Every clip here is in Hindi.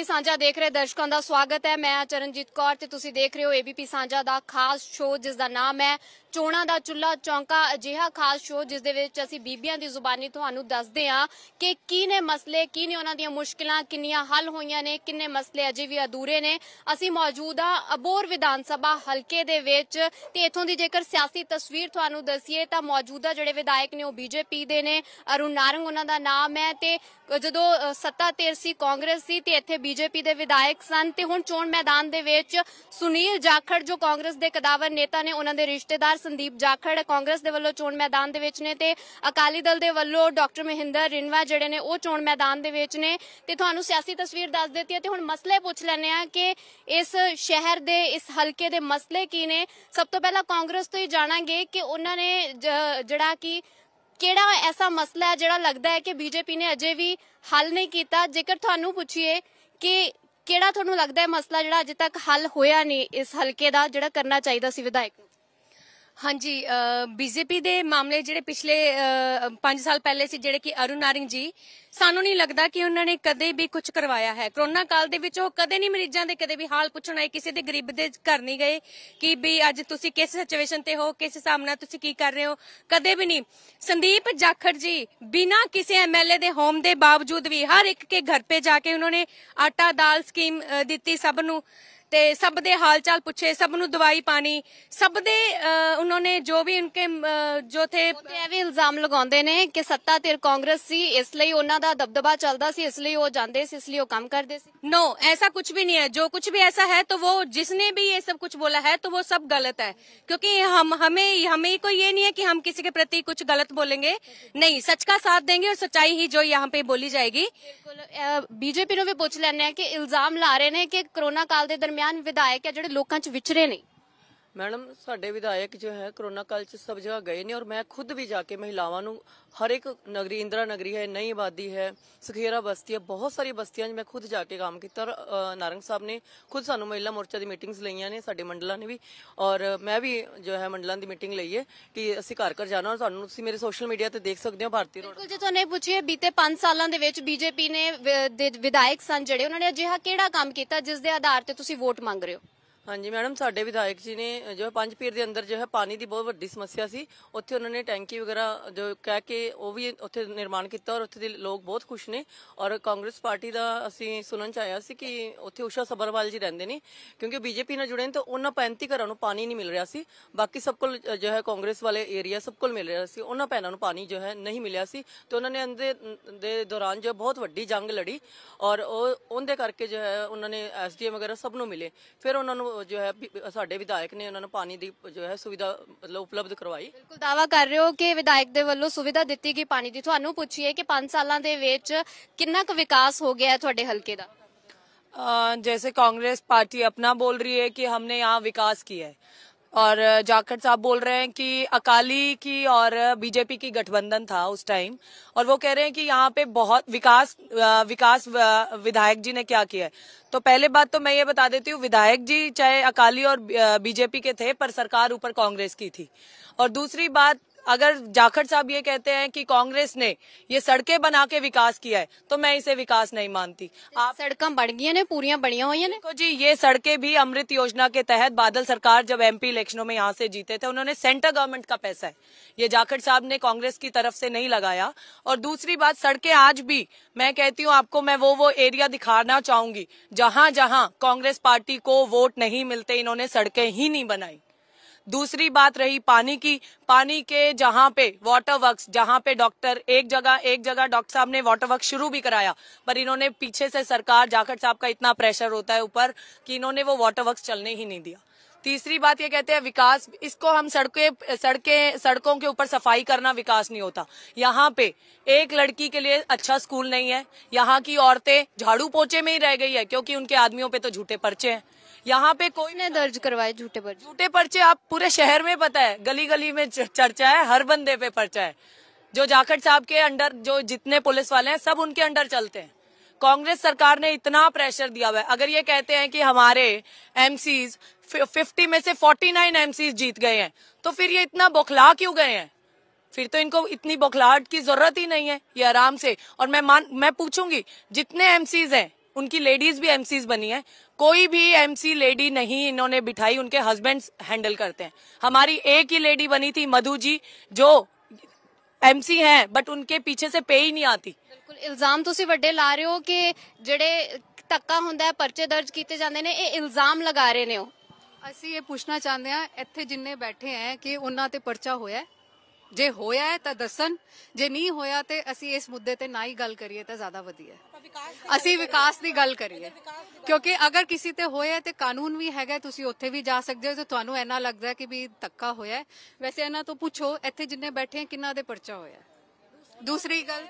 ਏਬੀਪੀ ਸਾਂਝਾ ਦੇਖ ਰਹੇ ਦਰਸ਼ਕਾਂ ਦਾ ਸਵਾਗਤ ਹੈ ਮੈਂ ਚਰਨਜੀਤ ਕੌਰ ਤੇ ਤੁਸੀਂ ਦੇਖ ਰਹੇ ਹੋ ਏਬੀਪੀ ਸਾਂਝਾ ਦਾ ਖਾਸ ਸ਼ੋਅ ਜਿਸ ਦਾ ਨਾਮ ਹੈ ਚੋਣਾ ਦਾ ਚੁੱਲਾ ਚੌਂਕਾ ਅਜਿਹਾ ਖਾਸ ਸ਼ੋਅ ਜਿਸ ਦੇ ਵਿੱਚ ਅਸੀਂ ਬੀਬੀਆਂ ਦੀ ਜ਼ੁਬਾਨੀ ਤੁਹਾਨੂੰ ਦੱਸਦੇ ਹਾਂ ਕਿ ਕੀ ਨੇ ਮਸਲੇ ਕੀ ਨੇ ਉਹਨਾਂ ਦੀਆਂ ਮੁਸ਼ਕਲਾਂ ਕਿੰਨੀਆਂ ਹੱਲ ਹੋਈਆਂ ਨੇ ਕਿੰਨੇ ਮਸਲੇ ਅਜੇ ਵੀ ਅਧੂਰੇ ਨੇ ਅਸੀਂ ਮੌਜੂਦ ਆ ਅਬੋਰ ਵਿਧਾਨ ਸਭਾ ਹਲਕੇ ਦੇ ਵਿੱਚ ਤੇ ਇਥੋਂ ਦੀ ਜੇਕਰ ਸਿਆਸੀ ਤਸਵੀਰ ਤੁਹਾਨੂੰ ਦਸੀਏ ਤਾਂ ਮੌਜੂਦਾ ਜਿਹੜੇ ਵਿਧਾਇਕ ਨੇ ਉਹ ਬੀਜੇਪੀ ਦੇ ਨੇ ਅਰੁਣ ਨਾਰੰਗ ਉਹਨਾਂ ਦਾ ਨਾਮ ਹੈ ਤੇ ਜਦੋਂ ਸੱਤਾ ਤੇਰ ਸੀ ਕਾਂਗਰਸ ਸੀ ਤੇ ਇੱਥੇ ਬੀਜੇਪੀ ਦੇ ਵਿਧਾਇਕ ਸਨ ਤੇ ਹੁਣ ਚੋਣ ਮੈਦਾਨ ਦੇ ਵਿੱਚ ਸੁਨੀਲ ਜਾਖੜ ਜੋ ਕਾਂਗਰਸ ਦੇ ਕਦਾਵਰ ਨੇਤਾ ਨੇ ਉਹਨਾਂ ਦੇ ਰਿਸ਼ਤੇਦਾਰ ਸੰਦੀਪ ਜਾਖੜ ਕਾਂਗਰਸ ਦੇ ਵੱਲੋਂ ਚੋਣ ਮੈਦਾਨ ਦੇ ਵਿੱਚ ਨੇ ਤੇ ਅਕਾਲੀ ਦਲ ਦੇ ਵੱਲੋਂ ਡਾਕਟਰ ਮਹਿੰਦਰ ਰਿੰਵਾ ਜਿਹੜੇ ਨੇ ਉਹ ਚੋਣ ਮੈਦਾਨ ਦੇ ਵਿੱਚ ਨੇ ਤੇ ਤੁਹਾਨੂੰ ਸਿਆਸੀ ਤਸਵੀਰ ਦੱਸ ਦਿੱਤੀ ਹੈ ਤੇ ਹੁਣ ਮਸਲੇ ਪੁੱਛ ਲੈਣੇ ਆ ਕਿ ਇਸ ਸ਼ਹਿਰ ਦੇ ਇਸ ਹਲਕੇ ਦੇ ਮਸਲੇ ਕੀ ਨੇ ਸਭ ਤੋਂ ਪਹਿਲਾਂ ਕਾਂਗਰਸ ਤੋਂ ਹੀ ਜਾਣਾਂਗੇ ਕਿ ਉਹਨਾਂ ਨੇ ਜਿਹੜਾ ਕਿ ਕਿਹੜਾ ਐਸਾ ਮਸਲਾ ਹੈ ਜਿਹੜਾ ਲੱਗਦਾ ਹੈ ਕਿ ਬੀਜੇਪੀ ਨੇ ਅਜੇ ਵੀ ਹੱਲ ਨਹੀਂ ਕੀਤਾ ਜੇਕਰ ਤੁਹਾਨੂੰ ਪੁੱਛੀਏ ਕਿ ਕਿਹੜਾ ਤੁਹਾਨੂੰ ਲੱਗਦਾ ਹੈ ਮਸਲਾ ਜਿਹੜਾ ਅਜੇ ਤੱਕ ਹੱਲ ਹੋਇਆ ਨਹੀਂ ਇਸ ਹਲਕੇ ਦਾ ਜਿਹੜਾ ਕਰਨਾ ਚਾਹੀਦਾ ਸੀ ਵਿਧਾਇਕ ਨੂੰ ਹਾਂਜੀ ਬੀਜੇਪੀ ਦੇ ਮਾਮਲੇ ਜਿਹੜੇ ਪਿਛਲੇ 5 ਸਾਲ ਪਹਿਲੇ ਸੀ ਜਿਹੜੇ ਕਿ ਅਰੁਣ ਨਾਰਿੰਗ ਜੀ ਸਾਨੂੰ ਨਹੀਂ ਲੱਗਦਾ ਕਿ ਉਹਨਾਂ ਨੇ ਕਦੇ ਵੀ ਕੁਝ ਕਰਵਾਇਆ ਹੈ ਕਰੋਨਾ ਕਾਲ ਦੇ ਵਿੱਚ ਉਹ ਕਦੇ ਨਹੀਂ ਮਰੀਜ਼ਾਂ ਦੇ ਕਦੇ ਵੀ ਹਾਲ ਪੁੱਛਣ ਆਏ ਕਿਸੇ ਦੇ ਗਰੀਬ ਦੇ ਘਰ ਨਹੀਂ ਗਏ ਕਿ ਵੀ ਅੱਜ ਤੁਸੀਂ ਕਿਸ ਸਿਚੁਏਸ਼ਨ ਤੇ ਹੋ ਕਿਸ ਹਿਸਾਬ ਨਾਲ ਤੁਸੀਂ ਕੀ ਕਰ ਰਹੇ ਹੋ ਕਦੇ ਵੀ ਨਹੀਂ ਸੰਦੀਪ ਜਾਖੜ ਜੀ ਬਿਨਾ ਕਿਸੇ ਐਮਐਲਏ ਦੇ ਹੋਮ ਦੇ ਬਾਵਜੂਦ ਵੀ ਹਰ ਇੱਕ ਕੇ ਘਰ ਪੇ ਜਾ ਕੇ ਉਹਨਾਂ ਨੇ ਆਟਾ ਦਾਲ ਸਕੀਮ ਦਿੱਤੀ ਸਭ ਨੂੰ सब दे हाल चाल पूछे सब ਸਭ पानी सब ਪਾਣੀ ਸਭ ਦੇ ਉਹਨਾਂ ਨੇ ਜੋ ਵੀ ਉਨਕੇ ਜੋ ਥੇ ਇਹ ਵੀ ਇਲਜ਼ਾਮ ਲਗਾਉਂਦੇ ਨੇ ਕਿ ਸੱਤਾ ਧਿਰ ਕਾਂਗਰਸ ਸੀ ਇਸ ਲਈ ਉਹਨਾਂ ਦਾ ਦਬਦਬਾ ਚੱਲਦਾ ਸੀ ਇਸ ਲਈ नो ऐसा कुछ भी नहीं है जो कुछ भी ऐसा है तो वो जिसने भी ये सब कुछ बोला है तो वो सब गलत है क्योंकि हम हमें हमें को ये नहीं है कि हम किसी के प्रति कुछ गलत बोलेंगे नहीं सच का साथ देंगे और सच्चाई ही जो यहाँ पे बोली जाएगी बीजेपी ने भी पूछ लेने की इल्जाम ला रहे ने कि कोरोना काल के दरमियान ਦਰਮਿਆਨ ਵਿਧਾਇਕ ਹੈ ਜਿਹੜੇ ਲੋਕਾਂ 'ਚ ਵਿਚਰੇ ਨੇ ਮੈਡਮ ਸਾਡੇ ਵਿਧਾਇਕ ਜੋ ਹੈ ਕਰੋਨਾ ਕਾਲ ਚ ਸਭ ਜਗ੍ਹਾ ਗਏ ਨੇ ਔਰ ਮੈਂ ਖੁਦ ਵੀ ਜਾ ਕੇ ਮਹਿਲਾਵਾਂ ਨੂੰ ਹਰ ਇੱਕ ਨਗਰੀ ਇੰਦਰਾ ਨਗਰੀ ਹੈ ਨਈ ਆਬਾਦੀ ਹੈ ਸੁਖੇਰਾ ਬਸਤੀ ਹੈ ਬਹੁਤ ਸਾਰੀ ਬਸਤੀਆਂ 'ਚ ਮੈਂ ਖੁਦ ਜਾ ਕੇ ਕੰਮ ਕੀਤਾ ਔਰ ਨਾਰੰਗ ਸਾਹਿਬ ਨੇ ਖੁਦ ਸਾਨੂੰ ਮਹਿਲਾ ਮੋਰਚਾ ਦੀ ਮੀਟਿੰਗਸ ਲਈਆਂ ਨੇ ਸਾਡੇ ਮੰਡਲਾਂ ਨੇ ਵੀ ਔਰ ਮੈਂ ਵੀ ਜੋ ਹੈ ਮੰਡਲਾਂ ਦੀ ਮੀਟਿੰਗ ਲਈ ਹੈ ਕਿ ਅਸੀਂ ਘਰ ਘਰ ਜਾਣਾ ਔਰ ਤੁਹਾਨੂੰ ਤੁਸੀਂ ਮੇਰੇ ਸੋਸ਼ਲ ਮੀਡੀਆ ਤੇ ਦੇਖ ਸਕਦੇ ਹੋ ਭਾਰਤੀ ਰੋਡ ਬਿਲਕੁਲ ਜੇ ਤੁਹਾਨੂੰ ਇਹ ਪੁੱਛੀਏ ਬੀਤੇ 5 ਸਾਲਾਂ ਦੇ ਵਿੱਚ ਬੀਜੇਪੀ ਨੇ ਵਿਧਾਇਕ ਸਨ ਜਿਹੜੇ ਉਹਨਾਂ ਨੇ ਅਜਿਹਾ ਕਿਹੜਾ ਕੰਮ ਕੀਤਾ ਜਿਸ ਦੇ ਆਧਾਰ ਤੇ ਤੁਸੀਂ ਵੋਟ ਮੰਗ ਰਹੇ ਹੋ ਹਾਂਜੀ ਮੈਡਮ ਸਾਡੇ ਵਿਧਾਇਕ ਜੀ ਨੇ ਜੋ ਪੰਜ ਪੀਰ ਦੇ ਅੰਦਰ ਜੋ ਹੈ ਪਾਣੀ ਦੀ ਬਹੁਤ ਵੱਡੀ ਸਮੱਸਿਆ ਸੀ ਉੱਥੇ ਉਹਨਾਂ ਨੇ ਟੈਂਕੀ ਵਗੈਰਾ ਜੋ ਕਹਿ ਕੇ ਉਹ ਵੀ ਉੱਥੇ ਨਿਰਮਾਣ ਕੀਤਾ ਔਰ ਉੱਥੇ ਦੇ ਲੋਕ ਬਹੁਤ ਖੁਸ਼ ਨੇ ਔਰ ਕਾਂਗਰਸ ਪਾਰਟੀ ਦਾ ਅਸੀਂ ਸੁਣਨ ਚ ਆਇਆ ਸੀ ਕਿ ਉੱਥੇ ਉਸ਼ਾ ਸਬਰਵਾਲ ਜੀ ਰਹਿੰਦੇ ਨੇ ਕਿਉਂਕਿ ਬੀਜੇਪੀ ਨਾਲ ਜੁੜੇ ਨੇ ਤਾਂ ਉਹਨਾਂ 35 ਘਰਾਂ ਨੂੰ ਪਾਣੀ ਨਹੀਂ ਮਿਲ ਰਿਹਾ ਸੀ ਬਾਕੀ ਸਭ ਕੋਲ ਜੋ ਹੈ ਕਾਂਗਰਸ ਵਾਲੇ ਏਰੀਆ ਸਭ ਕੋਲ ਮਿਲ ਰਿਹਾ ਸੀ ਉਹਨਾਂ ਪੈਨਾਂ ਨੂੰ ਪਾਣੀ ਜੋ ਹੈ ਨਹੀਂ ਮਿਲਿਆ ਸੀ ਤੇ ਉਹਨਾਂ ਨੇ ਅੰਦੇ ਦੇ ਦੌਰਾਨ ਜੋ ਬਹੁਤ ਵੱਡੀ ਜੰਗ ਲੜੀ ਔਰ ਉਹ ਉਹਦੇ ਕਰਕੇ ਜੋ ਹੈ ਉਹਨਾਂ ਨੇ ਐਸਡੀਐਮ ਵਗੈਰਾ ਸਭ ਨੂੰ ਮਿਲੇ ਫਿਰ ਉਹਨਾਂ ਨੂੰ ਜੋ ਹੈ ਸਾਡੇ ਵਿਧਾਇਕ ਨੇ ਉਹਨਾਂ ਨੂੰ ਪਾਣੀ ਦੀ ਜੋ ਹੈ ਸੁਵਿਧਾ ਮਤਲਬ ਉਪਲਬਧ ਕਰਵਾਈ ਬਿਲਕੁਲ ਦਾਵਾ ਕਰ ਰਹੇ ਹੋ ਕਿ ਵਿਧਾਇਕ ਦੇ ਵੱਲੋਂ ਸੁਵਿਧਾ ਦਿੱਤੀ ਗਈ ਪਾਣੀ ਦੀ ਤੁਹਾਨੂੰ ਪੁੱਛੀਏ ਕਿ 5 ਸਾਲਾਂ ਦੇ ਵਿੱਚ ਕਿੰਨਾ ਕੁ ਵਿਕਾਸ ਹੋ ਗਿਆ ਹੈ ਤੁਹਾਡੇ ਹਲਕੇ ਦਾ ਜੈਸੇ ਕਾਂਗਰਸ ਪਾਰਟੀ ਆਪਣਾ बोल ਰਹੀ ਹੈ ਕਿ हमने ਯਹਾਂ ਵਿਕਾਸ ਕੀਆ ਹੈ और जाखड़ साहब बोल रहे हैं कि अकाली की और बीजेपी की गठबंधन था उस टाइम और वो कह रहे हैं कि यहाँ पे बहुत विकास विकास विधायक जी ने क्या किया है तो पहले बात तो मैं ये बता देती हूँ विधायक जी चाहे अकाली और बीजेपी के थे पर सरकार ऊपर कांग्रेस की थी और दूसरी बात अगर जाखड़ साहब ये कहते हैं कि कांग्रेस ने ये सड़कें बना के विकास किया है तो मैं इसे विकास नहीं मानती आप सड़क बढ़ गई ने पूरी बढ़िया हुई ने जी ये सड़कें भी अमृत योजना के तहत बादल सरकार जब एमपी इलेक्शनों में यहाँ से जीते थे उन्होंने सेंटर गवर्नमेंट का पैसा है ये जाखड़ साहब ने कांग्रेस की तरफ से नहीं लगाया और दूसरी बात सड़कें आज भी मैं कहती हूँ आपको मैं वो वो एरिया दिखाना चाहूंगी जहां जहां कांग्रेस पार्टी को वोट नहीं मिलते इन्होंने सड़कें ही नहीं बनाई दूसरी बात रही पानी की पानी के जहां पे वाटर वर्क जहां पे डॉक्टर एक जगह एक जगह डॉक्टर साहब ने वाटर वर्क शुरू भी कराया पर इन्होंने पीछे से सरकार जाखड़ साहब का इतना प्रेशर होता है ऊपर कि इन्होंने वो वाटर वर्क चलने ही नहीं दिया तीसरी बात ये कहते हैं विकास इसको हम सड़के सड़के सड़कों के ऊपर सफाई करना विकास नहीं होता यहाँ पे एक लड़की के लिए अच्छा स्कूल नहीं है यहाँ की औरतें झाड़ू पोचे में ही रह गई है क्योंकि उनके आदमियों पे तो झूठे पर्चे हैं यहाँ पे कोई ने दर्ज करवाए झूठे पर्चे झूठे पर्चे आप पूरे शहर में पता है गली गली में चर्चा है हर बंदे पे पर्चा है जो जाखड़ साहब के अंडर जो जितने पुलिस वाले हैं सब उनके अंडर चलते हैं कांग्रेस सरकार ने इतना प्रेशर दिया हुआ है अगर ये कहते हैं कि हमारे एम 50 में से 49 नाइन जीत गए हैं तो फिर ये इतना बौखला क्यों गए हैं फिर तो इनको इतनी बौखलाहट की जरूरत ही नहीं है ये आराम से और मैं मान मैं पूछूंगी जितने एम हैं उनकी लेडीज भी एमसीज बनी है कोई भी एमसी लेडी नहीं इन्होंने बिठाई उनके हस्बैंड हैंडल करते हैं हमारी एक ही लेडी बनी थी मधु जी जो एमसी हैं बट उनके पीछे से पे ही नहीं आती बिल्कुल इल्जाम तो वे ला रहे हो कि जेडे तक्का होंगे परचे दर्ज किए जाते ने इल्जाम लगा रहे ने असि यह पूछना चाहते हैं इतने जिन्हें बैठे है कि उन्होंने परचा होया जे होया तो दसन जे नहीं होया तो असि इस मुद्दे ते ना ही गल करिए ज्यादा वधिया है ਅਸੀਂ ਵਿਕਾਸ ਦੀ ਗੱਲ ਕਰੀਏ ਕਿਉਂਕਿ ਅਗਰ ਕਿਸੇ ਤੇ ਹੋਇਆ ਤੇ ਕਾਨੂੰਨ ਵੀ ਹੈਗਾ ਤੁਸੀਂ ਉੱਥੇ ਵੀ ਜਾ ਸਕਦੇ ਹੋ ਤੇ ਤੁਹਾਨੂੰ ਐਨਾ ਲੱਗਦਾ ਕਿ ਵੀ ਤੱਕਾ ਹੋਇਆ ਵੈਸੇ ਇਹਨਾਂ ਤੋਂ ਪੁੱਛੋ ਇੱਥੇ ਜਿੰਨੇ ਬੈਠੇ ਕਿੰਨਾ ਦੇ ਪਰਚਾ ਹੋਇਆ ਦੂਸਰੀ ਗੱਲ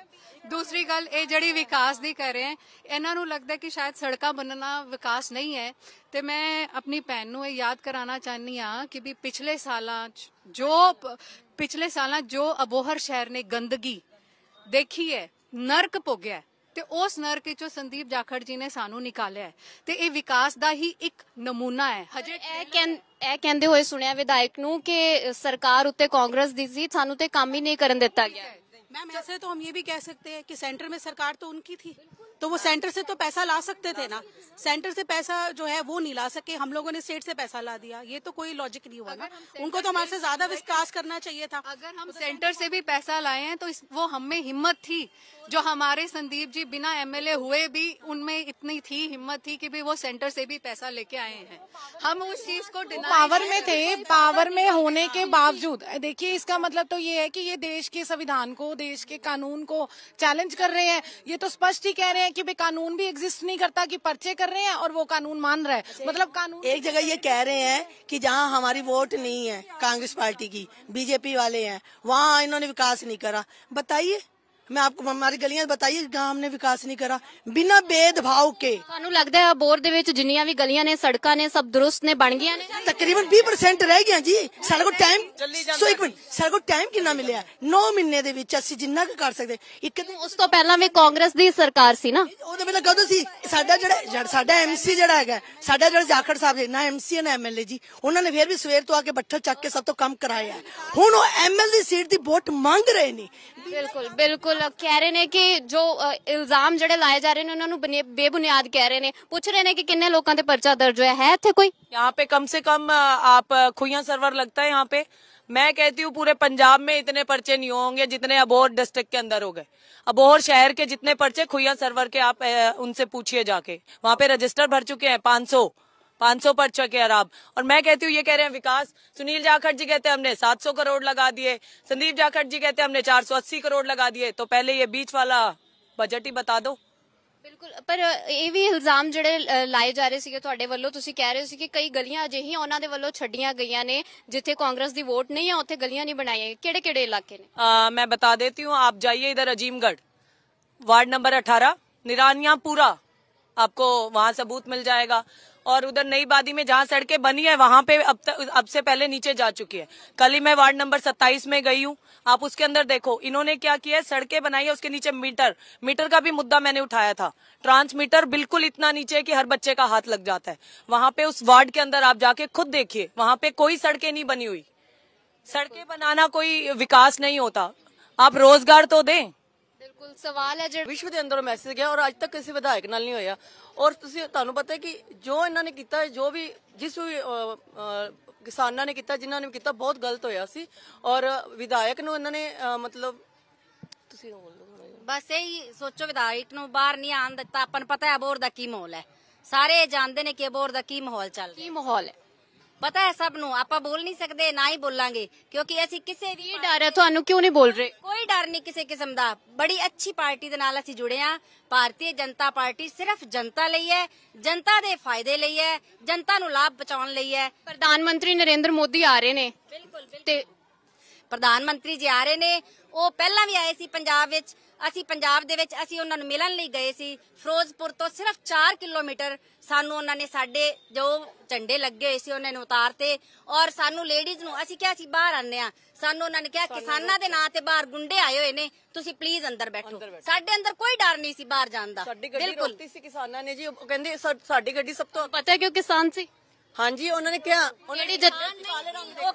ਦੂਸਰੀ ਗੱਲ ਇਹ ਜਿਹੜੀ ਵਿਕਾਸ ਦੀ ਕਰ ਰਹੇ ਹੈ ਇਹਨਾਂ ਨੂੰ ਲੱਗਦਾ ਕਿ ਸ਼ਾਇਦ ਸੜਕਾਂ ਬਣਨਾ ਵਿਕਾਸ ਨਹੀਂ ਹੈ ਤੇ ਮੈਂ ਆਪਣੀ ਭੈਣ ਨੂੰ ਇਹ ਯਾਦ ਕਰਾਉਣਾ ਚਾਹਨੀ ਆ ਕਿ ਵੀ ਪਿਛਲੇ ਸਾਲਾਂ ਜੋ ਪਿਛਲੇ ਸਾਲਾਂ ਜੋ ਅਬੋਹਰ ਸ਼ਹਿਰ ਨੇ ਗੰਦਗੀ ਦੇਖੀ ਹੈ ਨਰਕ ਪੋਗਿਆ ਤੇ ਉਸ ਨਰਕ ਵਿੱਚੋਂ ਸੰਦੀਪ ਜਾਖੜ ਜੀ ਨੇ ਸਾਨੂੰ ਨਿਕਾਲਿਆ ਹੈ ਤੇ ਇਹ ਵਿਕਾਸ ਦਾ ਹੀ ਇੱਕ ਨਮੂਨਾ ਹੈ ਹਜੇ ਇਹ ਕਹਿੰ- ਇਹ ਕਹਿੰਦੇ ਹੋਏ ਸੁਣਿਆ ਵਿਧਾਇਕ ਨੂੰ ਕਿ ਸਰਕਾਰ ਉੱਤੇ ਕਾਂਗਰਸ ਦੀ ਸੀ ਸਾਨੂੰ ਤੇ ਕੰਮ ਹੀ ਨਹੀਂ ਕਰਨ ਦਿੱਤਾ ਗਿਆ ਮੈਮ ऐसे तो ਹਮ ਇਹ ਵੀ ਕਹਿ ਸਕਤੇ ਹੈ ਕਿ ਸੈਂਟਰ ਮੇ ਸਰਕਾਰ तो ਉਨਕੀ ਥੀ तो वो सेंटर हाँ। से तो पैसा ला सकते थे ना सेंटर से पैसा जो है वो नहीं ला सके हम लोगों ने स्टेट से पैसा ला दिया ये तो कोई लॉजिक नहीं हुआ ना उनको तो हमारे से ज्यादा विकास करना चाहिए था अगर हम सेंटर तो से भी पैसा लाए हैं तो वो हमें हिम्मत थी जो हमारे संदीप जी बिना एमएलए हुए भी उनमें इतनी थी हिम्मत थी कि भी वो सेंटर से भी पैसा लेके आए हैं हम उस चीज को पावर में थे पावर में होने के बावजूद देखिए इसका मतलब तो ये है कि ये देश के संविधान को देश के कानून को चैलेंज कर रहे हैं ये तो स्पष्ट ही कह रहे हैं हैं कि कानून भी एग्जिस्ट नहीं करता कि पर्चे कर रहे हैं और वो कानून मान रहा है मतलब कानून एक जगह ये कह रहे हैं कि जहाँ हमारी वोट नहीं है कांग्रेस पार्टी की बीजेपी वाले हैं वहाँ इन्होंने विकास नहीं करा बताइए ਮੈਂ ਆਪਕੋ हमारी ਗਲੀਆਂ ਬਤਾਈਏ ਗਾਮ ਨੇ ਵਿਕਾਸ ਨਹੀਂ ਕਰਾ ਬਿਨਾ ਬੇਦਭਾਵ ਕੇ ਤੁਹਾਨੂੰ ਲੱਗਦਾ ਹੈ ਬੋਰ ਦੇ ਵਿੱਚ ਜਿੰਨੀਆਂ ਵੀ ਗਲੀਆਂ ਨੇ ਸੜਕਾਂ ਨੇ ਸਭ ਦਰੁਸਤ ਨੇ ਬਣ ਗਈਆਂ ਨੇ ਤਕਰੀਬਨ 20% ਰਹਿ ਗਿਆ ਜੀ ਸਾਡੇ ਕੋਲ ਟਾਈਮ ਸੋ ਇੱਕ ਮਿੰਟ ਸਾਡੇ ਕੋਲ ਟਾਈਮ ਕਿੰਨਾ ਮਿਲਿਆ 9 ਮਹੀਨੇ ਦੇ ਵਿੱਚ ਅਸੀਂ ਜਿੰਨਾ ਕੁ ਕਰ ਸਕਦੇ ਇੱਕ ਦਿਨ ਉਸ ਤੋਂ ਪਹਿਲਾਂ ਵੀ ਕਾਂਗਰਸ ਦੀ ਸਰਕਾਰ ਸੀ ਨਾ ਉਹਦੇ ਵੇਲੇ ਕਦੋਂ ਸੀ ਸਾਡਾ ਜਿਹੜਾ ਸਾਡਾ ਐਮਸੀ ਜਿਹੜਾ ਹੈਗਾ ਸਾਡਾ ਜਿਹੜਾ ਜਾਖੜ ਸਾਹਿਬ ਜੀ ਨਾ ਐਮਸੀ ਨਾ ਐਮਐਲਏ ਜੀ ਉਹਨਾਂ ਨੇ ਫੇਰ ਵੀ ਸਵੇਰ ਤੋਂ ਆ ਕੇ ਬੱਠਲ ਚੱਕ ਕੇ ਸਭ ਤੋਂ ਕੰਮ ਕਰਾਇਆ ਹੁਣ ਉਹ ਐਮਐਲ ਦੀ ਸੀਟ ਦੀ ਵੋਟ ਮੰਗ ਰਹੇ ਨੇ बिल्कुल बिल्कुल कह रहे ने कि जो इल्जाम जड़े लाए जा रहे ने उन्होंने बने बेबुनियाद कह रहे ने पूछ रहे ने कि ਨੇ लोगों ਕਿੰਨੇ पर्चा दर्ज हुआ है ਹੋਇਆ कोई यहाँ पे कम से कम आप खुया खुइया सर्वर लगता है यहाँ पे मैं कहती हूँ पूरे पंजाब में इतने पर्चे नहीं होंगे जितने अबोहर डिस्ट्रिक्ट के अंदर हो गए अबोहर शहर के जितने पर्चे खुइया सर्वर के आप उनसे पूछिए जाके वहाँ पे रजिस्टर भर चुके हैं 500 पांच सौ पर चके अराब और मैं कहती हूँ ये कह रहे हैं विकास सुनील जाखड़ जी कहते हमने सात सौ करोड़ लगा दिए संदीप जाखड़ जी कहते हमने चार सौ अस्सी करोड़ लगा दिए तो पहले ये बीच वाला बजट ही बता दो बिल्कुल पर ये भी इल्जाम जड़े लाए जा रहे थे वालों तुम कह रहे हो कई गलियां अजे उन्होंने वालों छड़िया गई ने जिथे कांग्रेस की वोट नहीं है उथे गलियां नहीं बनाई गई केड़े इलाके ने आ, मैं बता देती हूँ आप जाइए इधर अजीमगढ़ वार्ड नंबर अठारह निरानियापुरा आपको वहां सबूत मिल जाएगा और उधर नई बादी में जहां सड़कें बनी है वहां पे अब तक अब से पहले नीचे जा चुकी है कल ही मैं वार्ड नंबर सत्ताईस में गई हूँ आप उसके अंदर देखो इन्होंने क्या किया है सड़कें बनाई है उसके नीचे मीटर मीटर का भी मुद्दा मैंने उठाया था ट्रांसमीटर बिल्कुल इतना नीचे है कि हर बच्चे का हाथ लग जाता है वहां पे उस वार्ड के अंदर आप जाके खुद देखिए वहां पे कोई सड़कें नहीं बनी हुई सड़कें बनाना कोई विकास नहीं होता आप रोजगार तो दें ਬਿਲਕੁਲ ਸਵਾਲ ਹੈ ਜਿਹੜਾ ਵਿਸ਼ਵ ਦੇ ਅੰਦਰੋਂ ਮੈਸੇਜ ਗਿਆ ਔਰ ਅੱਜ ਤੱਕ ਕਿਸੇ ਵਿਧਾਇਕ ਨਾਲ ਨਹੀਂ ਹੋਇਆ ਔਰ ਤੁਸੀਂ ਤੁਹਾਨੂੰ ਪਤਾ ਹੈ ਕਿ ਜੋ ਇਹਨਾਂ ਨੇ ਕੀਤਾ ਹੈ, ਜੋ ਵੀ ਜਿਸ ਵੀ ਕਿਸਾਨਾਂ ਨੇ ਕੀਤਾ ਜਿਨ੍ਹਾਂ ਨੇ ਕੀਤਾ ਬਹੁਤ ਗਲਤ ਹੋਇਆ ਸੀ ਔਰ ਵਿਧਾਇਕ ਨੂੰ ਇਹਨਾਂ ਨੇ ਮਤਲਬ ਤੁਸੀਂ ਬਸ ਇਹੀ ਸੋਚੋ ਵਿਧਾਇਕ ਨੂੰ ਬਾਹਰ ਨਹੀਂ ਆਣ ਦਿੱਤਾ ਆਪਾਂ ਨੂੰ ਪਤਾ ਹੈ ਬੋਰ ਦਾ ਕੀ ਮਾਹੌਲ ਹੈ ਸਾਰੇ ਜਾਣਦੇ ਨੇ ਕਿ ਬੋਰ ਦਾ ਕੀ ਮਾਹੌਲ ਚੱਲ ਰਿਹਾ ਕੀ ਮਾਹੌਲ ਹੈ ਪਤਾ ਹੈ ਸਭ ਨੂੰ ਆਪਾਂ ਬੋਲ ਨਹੀਂ ਸਕਦੇ ਨਾ ਹੀ ਬੋਲਾਂਗੇ ਕਿਉਂਕਿ ਅਸੀਂ ਕਿਸੇ ਵੀ ਡਰ ਹੈ ਤੁਹਾਨੂੰ ਕਿਉਂ ਨਹੀਂ ਬੋਲ ਰਹੇ ਕੋਈ ਡਰ ਨਹੀਂ ਕਿਸੇ ਕਿਸਮ ਦਾ ਬੜੀ ਅੱਛੀ ਪਾਰਟੀ ਦੇ ਨਾਲ ਅਸੀਂ ਜੁੜੇ ਆ ਭਾਰਤੀ ਜਨਤਾ ਪਾਰਟੀ ਸਿਰਫ ਜਨਤਾ ਲਈ ਹੈ ਜਨਤਾ ਦੇ ਫਾਇਦੇ ਲਈ ਹੈ ਜਨਤਾ ਨੂੰ ਲਾਭ ਪਹੁੰਚਾਉਣ ਲਈ ਹੈ ਪ੍ਰਧਾਨ ਮੰਤਰੀ ਨਰਿੰਦਰ ਮੋਦੀ ਆ ਰਹੇ ਨੇ ਬਿਲਕੁਲ ਤੇ ਪ੍ਰਧਾਨ ਮੰਤਰੀ ਜੀ ਆ ਰਹੇ ਨੇ ਉਹ ਪਹਿਲਾਂ ਵੀ ਆਏ ਸੀ ਪੰਜਾਬ ਵਿੱਚ ਅਸੀਂ ਪੰਜਾਬ ਦੇ ਵਿੱਚ ਅਸੀਂ ਉਹਨਾਂ ਨੂੰ ਮਿਲਣ ਲਈ ਗਏ ਸੀ ਫਿਰੋਜ਼ਪੁਰ ਤੋਂ ਸਿਰਫ 4 ਕਿਲੋਮੀਟਰ ਸਾਨੂੰ ਉਹਨਾਂ ਨੇ ਸਾਡੇ ਜੋ ਝੰਡੇ ਲੱਗੇ ਹੋਏ ਸੀ ਉਹਨਾਂ ਨੂੰ ਉਤਾਰਤੇ ਔਰ ਸਾਨੂੰ ਲੇਡੀਜ਼ ਨੂੰ ਅਸੀਂ ਕਿਹਾ ਸੀ ਬਾਹਰ ਆਨੇ ਆ ਸਾਨੂੰ ਉਹਨਾਂ ਨੇ ਕਿਹਾ ਕਿਸਾਨਾਂ ਦੇ ਨਾਂ ਤੇ ਬਾਹਰ ਗੁੰਡੇ ਆਏ ਹੋਏ ਨੇ ਤੁਸੀਂ ਪਲੀਜ਼ ਅੰਦਰ ਬੈਠੋ ਸਾਡੇ ਅੰਦਰ ਕੋਈ ਡਰ ਨਹੀਂ ਸੀ ਬਾਹਰ ਜਾਣ ਦਾ ਬਿਲਕੁਲ ਸੀ ਕਿਸਾਨਾਂ ਨੇ ਜੀ ਉਹ ਕਹਿੰਦੇ ਸਾਡੀ ਗੱਡੀ ਸਭ ਤੋਂ ਪਤਾ ਕਿਉਂ ਕਿਸਾਨ ਸੀ हाँ जी उन्होंने क्या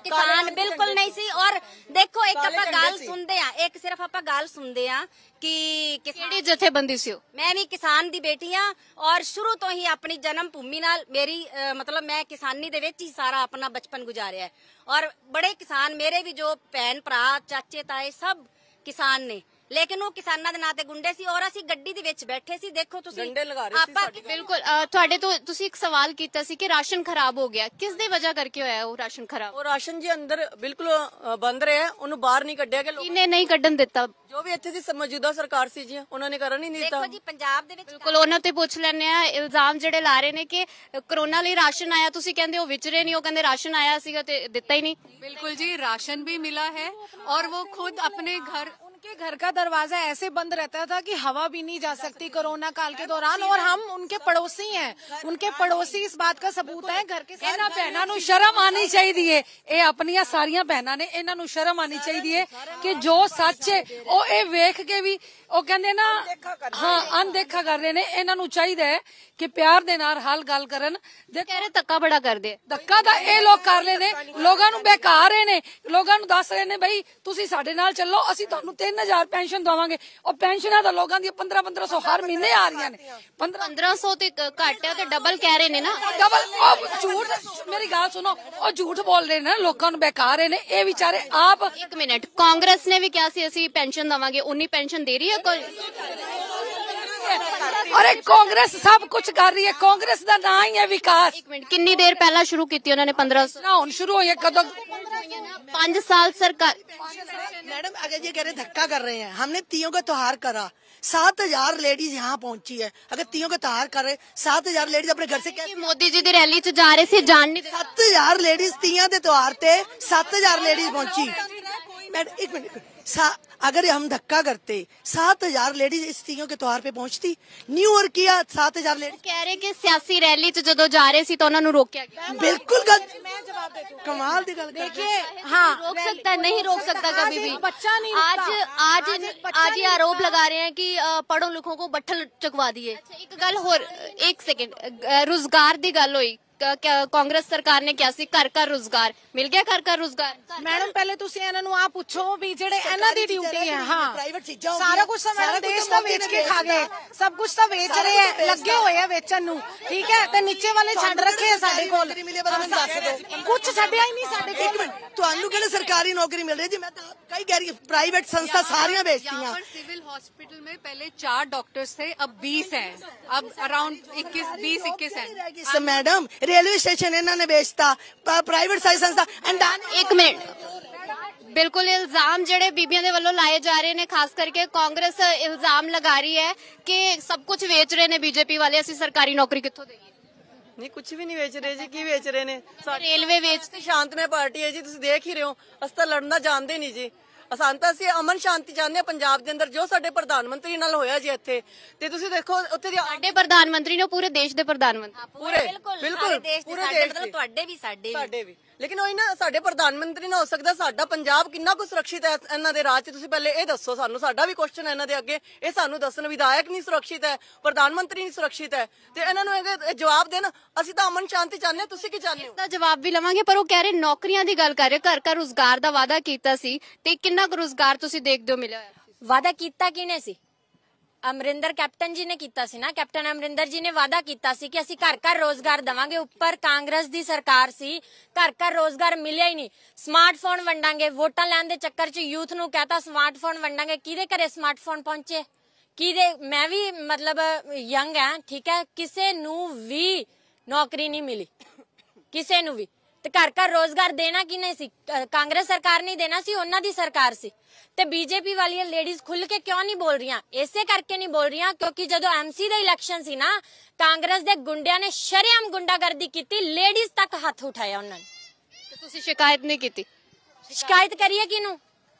किसान बिल्कुल नहीं सी और देखो एक अपा गाल सुन हैं एक सिर्फ अपा गाल सुन हैं कि जथेबंदी सी मैं भी किसान दी बेटी हाँ और शुरू तो ही अपनी जन्म भूमि नाल मेरी मतलब मैं किसानी दे ही सारा अपना बचपन गुजारे है और बड़े किसान मेरे भी जो भेन भरा चाचे ताए सब किसान ने ਲੇਕਿਨ ਉਹ ਕਿਸਾਨਾਂ ਦੇ ਨਾਂ ਤੇ ਗੁੰਡੇ ਸੀ ਔਰ ਅਸੀਂ ਗੱਡੀ ਦੇ ਵਿੱਚ ਬੈਠੇ ਸੀ ਦੇਖੋ ਤੁਸੀਂ ਡੰਡੇ ਲਗਾ ਰਹੇ ਸੀ ਆਪਾਂ ਸਾਡੀ ਬਿਲਕੁਲ ਅ, ਤੁਹਾਡੇ ਤੋਂ ਤੁਸੀਂ ਇੱਕ ਸਵਾਲ ਕੀਤਾ ਸੀ ਕਿ ਰਾਸ਼ਨ ਖਰਾਬ ਹੋ ਗਿਆ ਕਿਸ ਦੇ ਵਜ੍ਹਾ ਕਰਕੇ ਹੋਇਆ ਉਹ ਰਾਸ਼ਨ ਖਰਾਬ ਉਹ ਰਾਸ਼ਨ ਜੀ ਅੰਦਰ ਬਿਲਕੁਲ ਅ, ਬੰਦ ਰਿਹਾ ਉਹਨੂੰ ਬਾਹਰ ਨਹੀਂ ਕੱਢਿਆ ਕਿ ਲੋਕ- ਕਿਨੇ ਨਹੀਂ ਕੱਢਣ ਦਿੱਤਾ ਜੋ ਵੀ ਇੱਥੇ ਦੀ ਸ- ਮੌਜੂਦਾ ਸਰਕਾਰ ਸੀ ਜੀ ਉਹਨਾਂ ਨੇ ਕਰਨ ਹੀ ਨਹੀਂ ਦਿੱਤਾ ਦੇਖੋ ਜੀ ਪੰਜਾਬ ਦੇ ਵਿੱਚ ਬਿਲਕੁਲ ਉਹਨਾਂ ਤੇ ਪੁੱਛ ਲੈਣੇ ਆ ਇਲਜ਼ਾਮ ਜਿਹੜੇ ਲਾ ਰਹੇ ਨੇ ਕਿ ਕਰੋਨਾ ਲਈ ਰਾਸ਼ਨ ਆਇਆ ਤੁਸੀਂ ਕਹਿੰਦੇ ਉਹ ਵਿਚਰੇ ਨਹੀਂ ਉਹ ਕਹਿੰਦੇ ਰਾਸ਼ਨ ਆਇਆ ਸੀਗਾ ਤੇ ਦਿੱਤਾ ਹੀ ਨਹੀਂ ਬਿल्कुल जी राशन भी मिला है और वो खुद अपने घर उनके घर का दरवाजा ऐसे बंद रहता था कि हवा भी नहीं जा सकती कोरोना काल के दौरान और हम उनके पड़ोसी हैं उनके पड़ोसी इस बात का सबूत है घर के ਇਹਨਾਂ ਭੈਣਾਂ ਨੂੰ ਸ਼ਰਮ ਆਣੀ ਚਾਹੀਦੀ ਏ ਇਹ ਆਪਣੀਆਂ ਸਾਰੀਆਂ ਭੈਣਾਂ ਨੇ ਇਹਨਾਂ ਨੂੰ ਸ਼ਰਮ ਆਣੀ ਚਾਹੀਦੀ ਏ ਕਿ ਜੋ ਸੱਚ ਏ ਉਹ ਇਹ ਵੇਖ ਕੇ ਵੀ ਉਹ ਕਹਿੰਦੇ ਨਾ ਹਾਂ ਅਣਦੇਖਾ ਕਰ ਰਹੇ ਨੇ ਇਹਨਾਂ ਨੂੰ ਚਾਹੀਦਾ ਹੈ ਕਿ ਪਿਆਰ ਦੇ ਨਾਲ ਹੱਲ ਗੱਲ ਕਰਨ ਦੇ ਕਹਿ ਰਹੇ ਧੱਕਾ ਬੜਾ ਕਰਦੇ ਧੱਕਾ ਤਾਂ ਇਹ ਲੋਕ ਕਰ ਰਹੇ ਨੇ ਲੋਕਾਂ ਨੂੰ ਬੇਕਾਰ ਰਹੇ ਨੇ ਲੋਕਾਂ ਨੂੰ ਦੱਸ ਰਹੇ ਨੇ ਬਈ ਤੁਸੀਂ ਸਾਡੇ ਨਾਲ ਚੱਲੋ ਅਸੀਂ ਤੁਹਾਨੂੰ 3000 ਪੈਨਸ਼ਨ ਦਵਾਂਗੇ ਉਹ ਪੈਨਸ਼ਨਾਂ ਤਾਂ ਲੋਕਾਂ ਦੀ 15 1500 ਹਰ ਮਹੀਨੇ ਆ ਰਹੀਆਂ ਨੇ 15 1500 ਤੇ ਘੱਟ ਹੈ ਤੇ ਡਬਲ ਕਹਿ ਰਹੇ ਨੇ ਨਾ ਡਬਲ ਉਹ ਝੂਠ ਮੇਰੀ ਗੱਲ ਸੁਣੋ ਉਹ ਝੂਠ ਬੋਲ ਰਹੇ ਨੇ ਲੋਕਾਂ ਨੂੰ ਬੇਕਾਰ ਰਹੇ ਨੇ ਇਹ ਵਿਚਾਰੇ ਆਪ ਇੱਕ ਮਿੰਟ ਕਾਂਗਰਸ ਨੇ ਵੀ ਕਿਹਾ ਸੀ ਅਸੀਂ ਪੈਨਸ਼ਨ ਦਵਾਂਗੇ ਉਨੀ ਪੈਨਸ਼ਨ ਦੇ ਰਹੀ ਹੈ ਕੋਈ ਔਰ ਇਹ ਕਾਂਗਰਸ ਸਭ ਕੁਝ ਕਰ ਰਹੀ ਹੈ ਕਾਂਗਰਸ ਦਾ ਨਾਂ ਹੀ ਹੈ ਵਿਕਾਸ ਇੱਕ ਮਿੰਟ ਕਿੰਨੀ ਦੇਰ ਪਹਿਲਾਂ ਸ਼ੁਰੂ ਕੀਤੀ ਉਹਨਾਂ ਨੇ 15 ਨਾ ਹੁਣ ਸ਼ੁਰੂ ਹੋਈ सरकार मैडम अगर ये कह रहे धक्का कर रहे हैं हमने तीयों का त्योहार करा सात हजार लेडीज यहाँ पहुंची है अगर तीयों का त्योहार कर रहे सात हजार लेडीज अपने घर से मोदी जी की रैली च जा रहे थे जान नहीं हजार लेडीज तीया के त्योहार से सत्त हजार लेडीज पहुंची मैडम एक मिनट अगर हम धक्का करते सात हजार लेडीज स्त्रियों के त्योहार पे पहुंचती न्यू ईयर किया सात हजार लेडीज ਕਹਿ ਰਹੇ ਕਿ ਸਿਆਸੀ ਰੈਲੀ 'ਚ ਜਦੋਂ ਜਾ ਰਹੇ ਸੀ ਤਾਂ ਉਹਨਾਂ ਨੂੰ ਰੋਕਿਆ बिल्कुल गलत कमाल देखिए हाँ रोक सकता है नहीं रोक सकता कभी भी बच्चा नहीं आज आज आज ये आरोप लगा रहे हैं कि पढ़ो लिखो को ਬੱਠਲ ਚੁਕਵਾ दिए ਇੱਕ ਗੱਲ ਹੋਰ ਇੱਕ ਸੈਕਿੰਡ ਰੋਜ਼ਗਾਰ ਦੀ ਗੱਲ ਹੋਈ कांग्रेस सरकार ने क्या सी घर घर रोजगार मिल गया घर घर रोजगार मैडम पहले तो पूछो भी जेडे ड्यूटी है हाँ तो सारा कुछ देश का बेच के खा गए सब कुछ तो बेच रहे हैं तो लगे हुए है वेचन नु ठीक है ते नीचे वाले छड़ रखे हाँ, है साडे कोल कुछ छड़या ही नहीं साडे कोल ਤੁਹਾਨੂੰ ਕਿਹੜੇ ਸਰਕਾਰੀ ਨੌਕਰੀ ਮਿਲ ਰਹੀ ਜੀ ਮੈਂ ਤਾਂ ਕਈ ਗੈਰ ਪ੍ਰਾਈਵੇਟ ਸੰਸਥਾ ਸਾਰੀਆਂ ਵੇਚਤੀਆਂ ਯਾਰ ਸਿਵਲ ਹਸਪੀਟਲ ਮੇ ਪਹਿਲੇ 4 ਡਾਕਟਰਸ ਥੇ ਅਬ 20 ਹੈ ਅਬ ਅਰਾਊਂਡ 21 20 21 ਰੇਲਵੇ ਸਟੇਸ਼ਨ ਇਹਨਾਂ ਨੇ ਵੇਚਤਾ ਪ੍ਰਾਈਵੇਟ प्राइवेट सारी ਐਂਡ एंड 1 ਮਿੰਟ ਬਿਲਕੁਲ ਇਲਜ਼ਾਮ ਜਿਹੜੇ ਬੀਬੀਆਂ ਦੇ ਵੱਲੋਂ ਲਾਏ ਜਾ ਰਹੇ ਨੇ ਖਾਸ ਕਰਕੇ ਕਾਂਗਰਸ ਇਲਜ਼ਾਮ ਲਗਾ ਰਹੀ ਹੈ ਕਿ ਸਭ ਕੁਝ ਵੇਚ ਰਹੇ ਨੇ ਬੀਜੇਪੀ ਵਾਲੇ ਅਸੀਂ ਸਰਕਾਰੀ ਨੌਕਰੀ ਕਿੱਥੋਂ ਦੇਈਏ ਨੇ ਕੁਝ ਵੀ ਨਹੀਂ ਵੇਚ ਰਹੇ ਜੀ ਕੀ ਵੇਚ ਰਹੇ ਨੇ ਰੇਲਵੇ ਵੇਚ ਤੇ ਸ਼ਾਂਤਮਈ ਪਾਰਟੀ ਹੈ ਜੀ ਤੁਸੀਂ ਦੇਖ ਹੀ ਰਹੇ ਹੋ ਅਸੀਂ ਤਾਂ ਲੜਨਾ ਜਾਣਦੇ ਨਹੀਂ ਜੀ ਅਸਾਂ ਤਾਂ ਅਮਨ ਸ਼ਾਂਤੀ ਚਾਹੁੰਦੇ ਆ ਪੰਜਾਬ ਦੇ ਅੰਦਰ ਜੋ ਸਾਡੇ ਪ੍ਰਧਾਨ ਮੰਤਰੀ ਨਾਲ ਹੋਇਆ ਜੀ ਇੱਥੇ ਤੇ ਤੁਸੀਂ ਦੇਖੋ ਉੱਥੇ ਦੇ ਸਾਡੇ ਪ੍ਰਧਾਨ ਮੰਤਰੀ ਨੇ ਪੂਰੇ ਦੇਸ਼ ਦੇ ਪ੍ਰਧਾਨ ਮੰਤਰੀ ਪੂਰੇ ਬਿਲਕੁਲ ਪੂਰੇ ਦੇਸ਼ ਦੇ ਸਾਡੇ ਮਤਲਬ ਤੁਹਾਡੇ ਵੀ ਸਾਡੇ ਵੀ ਸਾਡੇ ਵੀ ਲੇਕਿਨ ਉਹ ਇਹਨਾਂ ਸਾਡੇ ਪ੍ਰਧਾਨ ਮੰਤਰੀ ਨਾ ਹੋ ਸਕਦਾ ਸਾਡਾ ਪੰਜਾਬ ਕਿੰਨਾ ਕੁ ਸੁਰੱਖਿਤ ਹੈ ਇਹਨਾਂ ਦੇ ਰਾਜ 'ਚ ਤੁਸੀਂ ਪਹਿਲੇ ਇਹ ਦੱਸੋ ਸਾਨੂੰ ਸਾਡਾ ਵੀ ਕੁਐਸਚਨ ਹੈ ਇਹਨਾਂ ਦੇ ਅੱਗੇ ਇਹ ਸਾਨੂੰ ਦੱਸਣ ਵਿਧਾਇਕ ਨਹੀਂ ਸੁਰੱਖਿਤ ਹੈ ਪ੍ਰਧਾਨ ਮੰਤਰੀ ਨਹੀਂ ਸੁਰੱਖਿਤ ਹੈ ਤੇ ਇਹਨਾਂ ਨੂੰ ਇਹ ਜਵਾਬ ਦੇਣ ਅਸੀਂ ਤਾਂ ਅਮਨ ਸ਼ਾਂਤੀ ਚਾਹੁੰਦੇ ਹਾਂ, ਤੁਸੀਂ ਕੀ ਚਾਹੁੰਦੇ ਹੋ ਦਾ ਜਵਾਬ ਵੀ ਲਵਾਂਗੇ ਪਰ ਉਹ ਕਹਿ ਰਹੇ ਨੌਕਰੀਆਂ ਦੀ ਗੱਲ ਕਰ ਰਹੇ ਘਰ ਘਰ ਰੋਜ਼ਗਾਰ ਦਾ ਵਾਅਦਾ ਕੀਤਾ ਸੀ ਤੇ ਕਿੰਨਾ ਕੁ ਰੋਜ਼ਗਾਰ ਤੁਸੀਂ ਦੇਖਦੇ ਹੋ ਮਿਲਿਆ ਵਾਅਦਾ ਕੀਤਾ ਕਿਹਨੇ ਸੀ ਅਮਰਿੰਦਰ ਕੈਪਟਨ ਜੀ ਨੇ ਕੀਤਾ ਸੀ ਨਾ ਕੈਪਟਨ ਅਮਰਿੰਦਰ ਜੀ ਨੇ ਵਾਅਦਾ ਕੀਤਾ ਸੀ ਕਿ ਅਸੀਂ ਘਰ ਘਰ ਰੋਜ਼ਗਾਰ ਦਵਾਂਗੇ ਉੱਪਰ ਕਾਂਗਰਸ ਦੀ ਸਰਕਾਰ ਸੀ ਘਰ ਘਰ ਰੋਜ਼ਗਾਰ ਮਿਲਿਆ ਹੀ ਨਹੀਂ ਸਮਾਰਟਫੋਨ ਵੰਡਾਂਗੇ ਵੋਟਾਂ ਲੈਣ ਦੇ ਚੱਕਰ 'ਚ ਯੂਥ ਨੂੰ ਕਹਤਾ ਸਮਾਰਟਫੋਨ ਵੰਡਾਂਗੇ ਕਿਹਦੇ ਘਰੇ ਸਮਾਰਟਫੋਨ ਪਹੁੰਚੇ ਕਿਹਦੇ ਮੈਂ ਵੀ ਮਤਲਬ ਯੰਗ ਹਾਂ ਠੀਕ ਹੈ ਕਿਸੇ ਨੂੰ ਵੀ ਨੌਕਰੀ ਨਹੀਂ ਮਿਲੀ ਕਿਸੇ ਨੂੰ ਵੀ घर घर रोजगार देना की नहीं कांग्रेस सरकार नहीं देना सी उन्होंने दी सरकार सी ते बीजेपी वाली लेडीज खुल के क्यों नहीं बोल रही ऐसे करके नहीं बोल रही क्योंकि जो एमसी का इलेक्शन सी ना कांग्रेस के गुंडिया ने शरेआम गुंडागर्दी की लेडीज तक हाथ उठाया उन्होंने शिकायत नहीं की शिकायत करिए कि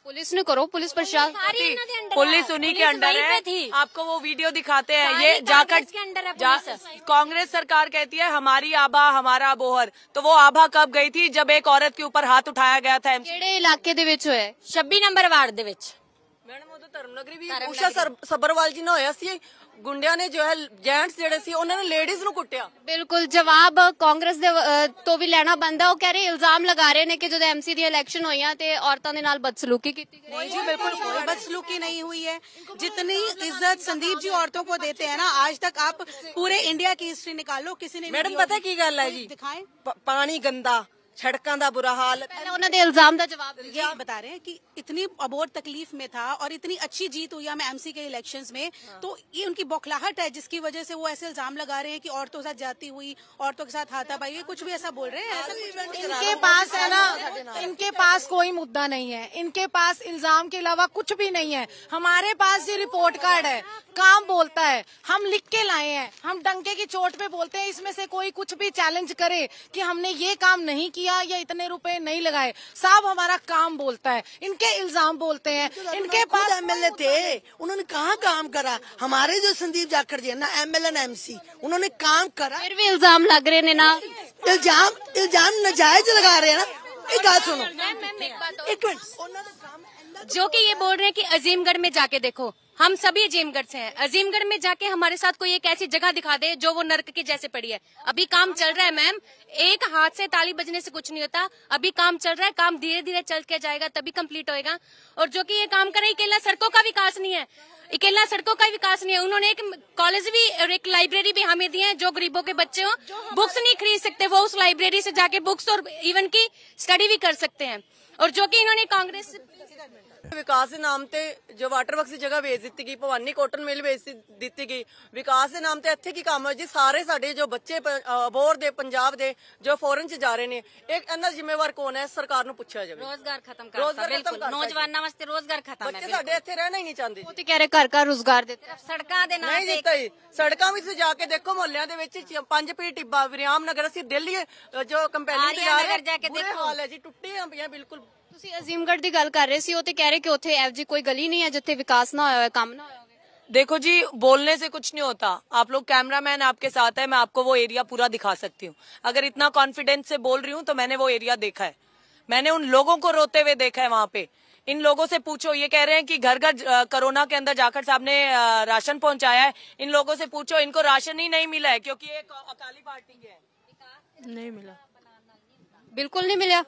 पुलिस ने करो पुलिस प्रशासन पुलिस उन्हीं के अंडर है थी। आपको वो वीडियो दिखाते हैं ये जाकर कांग्रेस सरकार कहती है हमारी आभा हमारा बोहर तो वो आभा कब गई थी जब एक औरत के ऊपर हाथ उठाया गया था इलाके छब्बी नंबर वार्ड ਮੈਡਮ ਉਹ ਤਾਂ ਧਰਮ ਨਗਰੀ ਵੀ ਉਸ਼ਾ ਸਬਰਵਾਲ ਜੀ ਨਾਲ ਹੋਇਆ ਸੀ ਗੁੰਡਿਆਂ ਨੇ ਜੋ ਹੈ ਜੈਂਟਸ ਜਿਹੜੇ ਸੀ ਉਹਨਾਂ ਨੇ ਲੇਡੀਜ਼ ਨੂੰ ਕੁੱਟਿਆ ਬਿਲਕੁਲ ਜਵਾਬ ਕਾਂਗਰਸ ਦੇ ਤੋਂ ਵੀ ਲੈਣਾ ਬੰਦਾ ਉਹ ਕਹ ਰਹੇ ਇਲਜ਼ਾਮ ਲਗਾ ਰਹੇ ਨੇ ਕਿ ਜਦੋਂ ਐਮਸੀ ਦੀ ਇਲੈਕਸ਼ਨ ਹੋਈਆਂ ਤੇ ਔਰਤਾਂ ਦੇ ਨਾਲ ਬਦਸਲੂਕੀ ਕੀਤੀ ਗਈ ਨਹੀਂ ਜੀ ਬਿਲਕੁਲ ਕੋਈ ਬਦਸਲੂਕੀ ਨਹੀਂ ਹੋਈ ਹੈ जितनी ਇੱਜ਼ਤ ਸੰਦੀਪ ਜੀ औरतों ਕੋ देते ਹੈ ਨਾ ਅੱਜ ਤੱਕ ਆਪ ਪੂਰੇ ਇੰਡੀਆ ਕੀ ਹਿਸਟਰੀ ਨਿਕਾਲੋ ਕਿਸੇ ਨੇ ਮੈਡਮ ਪਤਾ ਕੀ ਗੱਲ ਹੈ ਜੀ दिखाएं पानी गंदा सड़कों का बुरा हाल उन्होंने इल्जाम का जवाब ये बता रहे हैं कि इतनी अबोर तकलीफ में था और इतनी अच्छी जीत हुई हम एमसी के इलेक्शन में हाँ। तो ये उनकी बौखलाहट है जिसकी वजह से वो ऐसे इल्जाम लगा रहे हैं कि औरतों के साथ जाती हुई औरतों के साथ हाथा ये कुछ भी ऐसा बोल रहे हैं इनके पास है ना इनके पास कोई मुद्दा नहीं है इनके पास इल्जाम के अलावा कुछ भी नहीं है हमारे पास ये रिपोर्ट कार्ड है काम बोलता है हम लिख के लाए हैं हम डंके की चोट पे बोलते हैं इसमें से कोई कुछ भी चैलेंज करे कि हमने ये काम नहीं किया किया या इतने रुपए नहीं लगाए साहब हमारा काम बोलता है इनके इल्जाम बोलते हैं तो इनके पास एमएलए थे उन्होंने कहाँ काम करा हमारे जो संदीप जाकर जी ना एम एल एम सी उन्होंने काम करा फिर भी इल्जाम लग रहे ना इल्जाम इल्जाम नजायज लगा रहे हैं ना एक बात सुनो एक मिनट जो कि ये बोल रहे हैं कि अजीमगढ़ में जाके देखो हम सभी अजीमगढ़ से हैं अजीमगढ़ में जाके हमारे साथ कोई एक ऐसी जगह दिखा दे जो वो नरक के जैसे पड़ी है अभी काम चल रहा है मैम एक हाथ से ताली बजने से कुछ नहीं होता अभी काम चल रहा है काम धीरे धीरे चल के जाएगा तभी कंप्लीट होएगा और जो कि ये काम कर रहे सड़कों का विकास नहीं है अकेला सड़कों का विकास नहीं है उन्होंने एक कॉलेज भी और एक लाइब्रेरी भी हमें दी है जो गरीबों के बच्चे हो बुक्स नहीं खरीद सकते वो उस लाइब्रेरी से जाके बुक्स और इवन की स्टडी भी कर सकते हैं और जो की इन्होंने कांग्रेस ਵਿਕਾਸ ਦੇ ਨਾਮ ਤੇ ਜੋ ਵਾਟਰ ਵਰਕਸ ਦੀ ਜਗ੍ਹਾ ਵੇਚ ਦਿੱਤੀ ਗਈ ਭਵਾਨੀ ਕਾਟਨ ਮਿਲ ਵੇਚ ਦਿੱਤੀ ਗਈ ਵਿਕਾਸ ਦੇ ਨਾਮ ਤੇ ਇੱਥੇ ਕੀ ਕੰਮ ਹੈ ਜੀ ਸਾਰੇ ਸਾਡੇ ਜੋ ਬੱਚੇ ਬੋਰ ਦੇ ਪੰਜਾਬ ਦੇ ਜੋ ਫੋਰਨ ਚ ਜਾ ਰਹੇ ਨੇ ਇਹ ਇਹਨਾਂ ਜ਼ਿੰਮੇਵਾਰ ਕੌਣ ਹੈ ਸਰਕਾਰ ਨੂੰ ਪੁੱਛਿਆ ਜਾਵੇ ਰੋਜ਼ਗਾਰ ਖਤਮ ਰੋਜ਼ਗਾਰ ਬਿਲਕੁਲ ਨੌਜਵਾਨਾਂ ਵਾਸਤੇ ਰੋਜ਼ਗਾਰ ਖਤਮ ਹੈ ਬੱਚੇ ਸਾਡੇ ਇੱਥੇ ਰਹਿਣਾ ਹੀ ਨਹੀਂ ਚਾਹੁੰਦੇ ਉਹ ਤੇ ਕਹਿ ਰਹੇ ਘਰ ਘਰ ਰੋਜ਼ਗਾਰ ਤੇ ਸੜਕਾਂ ਦੇ ਨਾਲ ਨਹੀਂ ਦਿੱਤਾ ਜੀ ਸੜਕਾਂ ਵਿੱਚ ਜਾ ਕੇ ਦੇਖੋ ਮੁਹੱਲਿਆਂ ਦੇ ਵਿੱਚ ਪੰਜ ਪੀ ਟਿੱਬਾ ਵਿਰਾਮ ਨਗਰ ਅਸੀਂ ਦਿੱਲੀ ਜੋ ਕੰਪੈਨੀ ਤੇ ਜਾ ਰਹੇ ਹਾਂ ਹਾਲ ਹੈ ਜੀ ਟੁੱਟੀਆਂ ਪਈਆਂ ਬਿਲਕੁਲ ਤੁਸੀਂ ਅਜ਼ੀਮਗੜ ਦੀ ਗੱਲ ਕਰ ਰਹੇ ਸੀ ਉਹ ਤੇ ਕਹਿ ਰਹੇ ਕਿ ਉੱਥੇ ਐਵਜੀ ਕੋਈ ਗਲੀ ਨਹੀਂ ਹੈ ਜਿੱਥੇ ਵਿਕਾਸ ਨਾ ਹੋਇਆ ਹੋਵੇ ਕੰਮ ਨਾ ਹੋਇਆ ਹੋਵੇ देखो जी बोलने से कुछ नहीं होता आप लोग मैन आपके साथ है मैं आपको वो एरिया पूरा दिखा सकती हूँ अगर इतना कॉन्फिडेंस से बोल रही हूँ तो मैंने वो एरिया देखा है मैंने उन लोगों को रोते हुए देखा है वहाँ पे इन लोगों से पूछो ये कह रहे हैं कि घर घर कोरोना के अंदर जाकर साहब ने राशन पहुंचाया है इन लोगों से पूछो इनको राशन ही नहीं मिला है क्योंकि ये अकाली पार्टी है नहीं मिला बिल्कुल नहीं मिला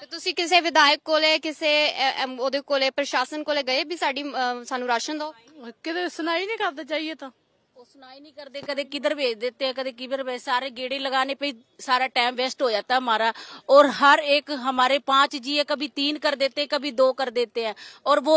ਤੇ ਤੁਸੀਂ ਕਿਸੇ ਵਿਧਾਇਕ ਕੋਲੇ ਕਿਸੇ ਅ, ਅਮ, ਉਹਦੇ ਕੋਲੇ ਪ੍ਰਸ਼ਾਸਨ ਕੋਲੇ ਗਏ ਵੀ ਸਾਡੀ ਅ, ਸਾਨੂੰ ਰਾਸ਼ਨ सुनाई नहीं करते कदे किधर भेज देते हैं कदे किधर सारे गेड़े लगाने पे सारा टाइम वेस्ट हो जाता है हमारा और हर एक हमारे पांच जी है कभी तीन कर देते हैं कभी दो कर देते हैं और वो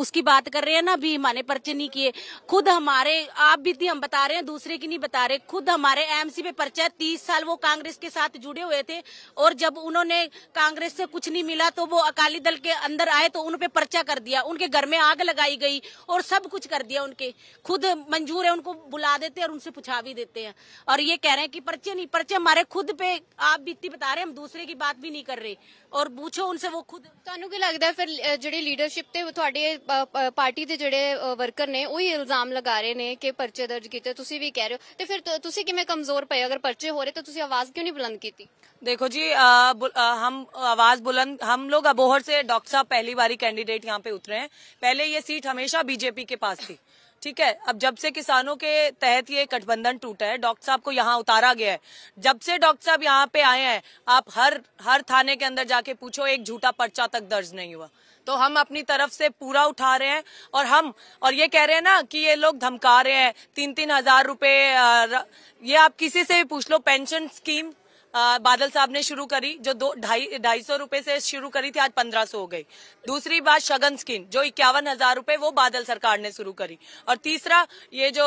उसकी बात कर रहे हैं ना अभी हमारे पर्चे नहीं किए खुद हमारे आप भी थी हम बता रहे हैं दूसरे की नहीं बता रहे खुद हमारे एमसी पे पर्चा तीस साल वो कांग्रेस के साथ जुड़े हुए थे और जब उन्होंने कांग्रेस से कुछ नहीं मिला तो वो अकाली दल के अंदर आए तो उन पे पर्चा कर दिया उनके घर में आग लगाई गई और सब कुछ कर दिया उनके खुद मंजूर है उनको बुला देते और उनसे पूछा भी देते हैं और ये कह रहे हैं कि पर्चे नहीं पर्चे हमारे खुद पे आप बीती बता रहे हम दूसरे की बात भी नहीं कर रहे और पूछो उनसे वो खुद तहु की लगता है फिर जी लीडरशिप से पार्टी के जेडे वर्कर ने उ इल्जाम लगा रहे ने कि परचे दर्ज किए तुम भी कह रहे हो तो फिर किमें कमजोर पे अगर परचे हो रहे तो आवाज क्यों नहीं बुलंद की देखो जी आ, बुल, आ, हम आवाज बुलंद हम लोग अबोहर से डॉक्टर साहब पहली बारी कैंडिडेट यहाँ पे उतरे हैं पहले ये सीट हमेशा बीजेपी के पास थी ठीक है अब जब से किसानों के तहत ये गठबंधन टूटा है डॉक्टर साहब को यहाँ उतारा गया है जब से डॉक्टर साहब यहाँ पे आए हैं आप हर हर थाने के अंदर जाके पूछो एक झूठा पर्चा तक दर्ज नहीं हुआ तो हम अपनी तरफ से पूरा उठा रहे हैं और हम और ये कह रहे हैं ना कि ये लोग धमका रहे हैं तीन तीन हजार रुपए ये आप किसी से भी पूछ लो पेंशन स्कीम आ, बादल साहब ने शुरू करी जो दो ढाई ढाई सौ रूपये से शुरू करी थी आज पंद्रह सौ हो गई दूसरी बात शगन स्कीम जो इक्यावन हजार रूपये वो बादल सरकार ने शुरू करी और तीसरा ये जो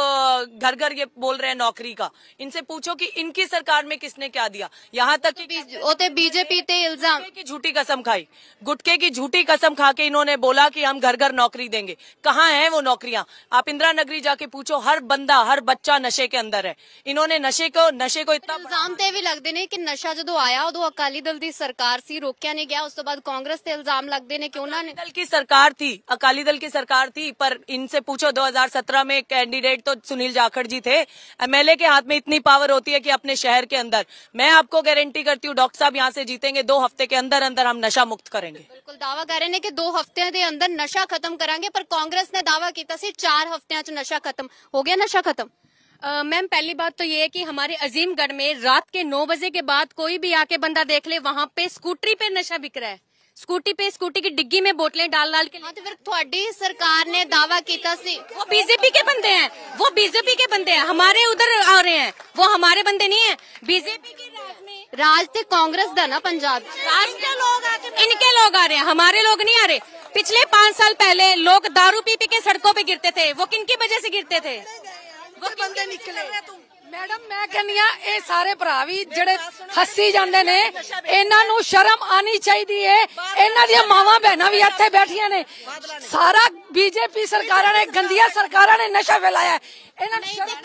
घर घर ये बोल रहे हैं नौकरी का इनसे पूछो कि इनकी सरकार में किसने क्या दिया यहाँ तक होते तो बीजेपी थे इल्जाम की झूठी कसम खाई गुटके की झूठी कसम खा के इन्होंने बोला की हम घर घर नौकरी देंगे कहाँ है वो नौकरियां आप इंदिरा नगरी जाके पूछो हर बंदा हर बच्चा नशे के अंदर है इन्होंने नशे को नशे को इतना भी लगते नहीं कि नशा जो आया उदो अकाली दल की सरकार से रोकया नहीं गया उस तो बाद कांग्रेस से इल्जाम लगते ने कि उन्होंने दल की सरकार थी अकाली दल की सरकार थी पर इनसे पूछो 2017 में कैंडिडेट तो सुनील जाखड़ जी थे एमएलए के हाथ में इतनी पावर होती है कि अपने शहर के अंदर मैं आपको गारंटी करती हूँ डॉक्टर साहब यहाँ से जीतेंगे दो हफ्ते के अंदर अंदर हम नशा मुक्त करेंगे बिल्कुल दावा कर रहे हैं कि दो हफ्ते के अंदर नशा खत्म करेंगे पर कांग्रेस ने दावा किया चार हफ्तिया नशा खत्म हो गया नशा खत्म मैम पहली बात तो ये है कि हमारे अजीमगढ़ में रात के नौ बजे के बाद कोई भी आके बंदा देख ले वहाँ पे स्कूटरी पे नशा बिक रहा है स्कूटी पे स्कूटी की डिग्गी में बोतलें डाल डाल के हाँ, तो फिर थोड़ी सरकार ने दावा किया वो बीजेपी के बंदे हैं वो बीजेपी के बंदे हैं हमारे उधर आ रहे हैं वो हमारे बंदे नहीं है बीजेपी के राज में तो कांग्रेस द ना पंजाब इनके लोग, इनके लोग आ रहे हैं हमारे लोग नहीं आ रहे पिछले पाँच साल पहले लोग दारू पी पी के सड़कों पे गिरते थे वो किन की वजह से गिरते थे ਬੰਦੇ ਨਿਕਲੇ ਮੈਡਮ ਮੈਂ ਕਹਿੰਨੀ ਆ ਇਹ ਸਾਰੇ ਭਰਾ ਵੀ ਜਿਹੜੇ ਹੱਸੀ ਜਾਂਦੇ ਨੇ ਇਹਨਾਂ ਨੂੰ ਸ਼ਰਮ ਆਣੀ ਚਾਹੀਦੀ ਏ ਇਹਨਾਂ ਦੀਆਂ ਮਾਵਾਂ ਭੈਣਾਂ ਵੀ ਇੱਥੇ ਬੈਠੀਆਂ ਨੇ ਸਾਰਾ ਬੀਜੇਪੀ ਸਰਕਾਰਾਂ ਨੇ ਗੰਦੀਆਂ ਸਰਕਾਰਾਂ ਨੇ ਨਸ਼ਾ ਫੈਲਾਇਆ ਇਹਨਾਂ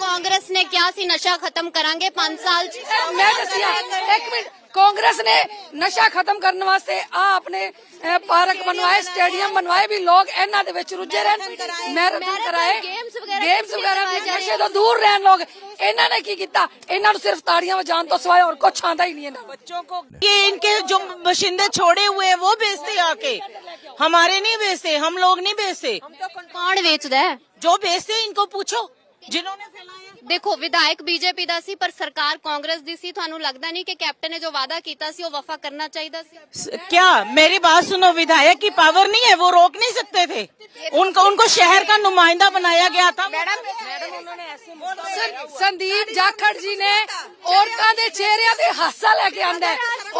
ਕਾਂਗਰਸ ਨੇ ਕਿਹਾ ਸੀ ਨਸ਼ਾ ਖਤਮ ਕਰਾਂਗੇ 5 ਸਾਲ ਚ ਮੈਂ ਦੱਸਿਆ ਇੱਕ ਮਿੰਟ कांग्रेस ने नशा खत्म करने वास्ते आ अपने पार्क बनवाए स्टेडियम बनवाए भी लोग इन्होंने दे रुझे रहन मैराथन कराए गेम्स वगैरह नशे तो दूर रहन लोग एना की किया इन्हों सिर्फ ताड़िया बजाने तो सिवाय और कुछ आता ही नहीं बच्चों को ये इनके जो बशिंदे छोड़े हुए वो बेचते आके हमारे नहीं बेचते हम लोग नहीं बेचते तो कौन बेच रहे जो बेचते इनको पूछो जिन्होंने देखो विधायक बीजेपी का सी पर सरकार कांग्रेस की सी थानू लगता नहीं कि कैप्टन ने जो वादा किया वफा करना चाहिए क्या मेरी बात सुनो विधायक की पावर नहीं है वो रोक नहीं सकते थे उनका उनको शहर का नुमाइंदा बनाया गया था मैडम मैडम उन्होंने ऐसे ਸੰਦੀਪ ਜਾਖੜ ਜੀ ਨੇ ਔਰਤਾਂ ਦੇ ਚਿਹਰਿਆਂ ਤੇ ਹਾਸਾ ਲੈ ਕੇ ਆਂਦਾ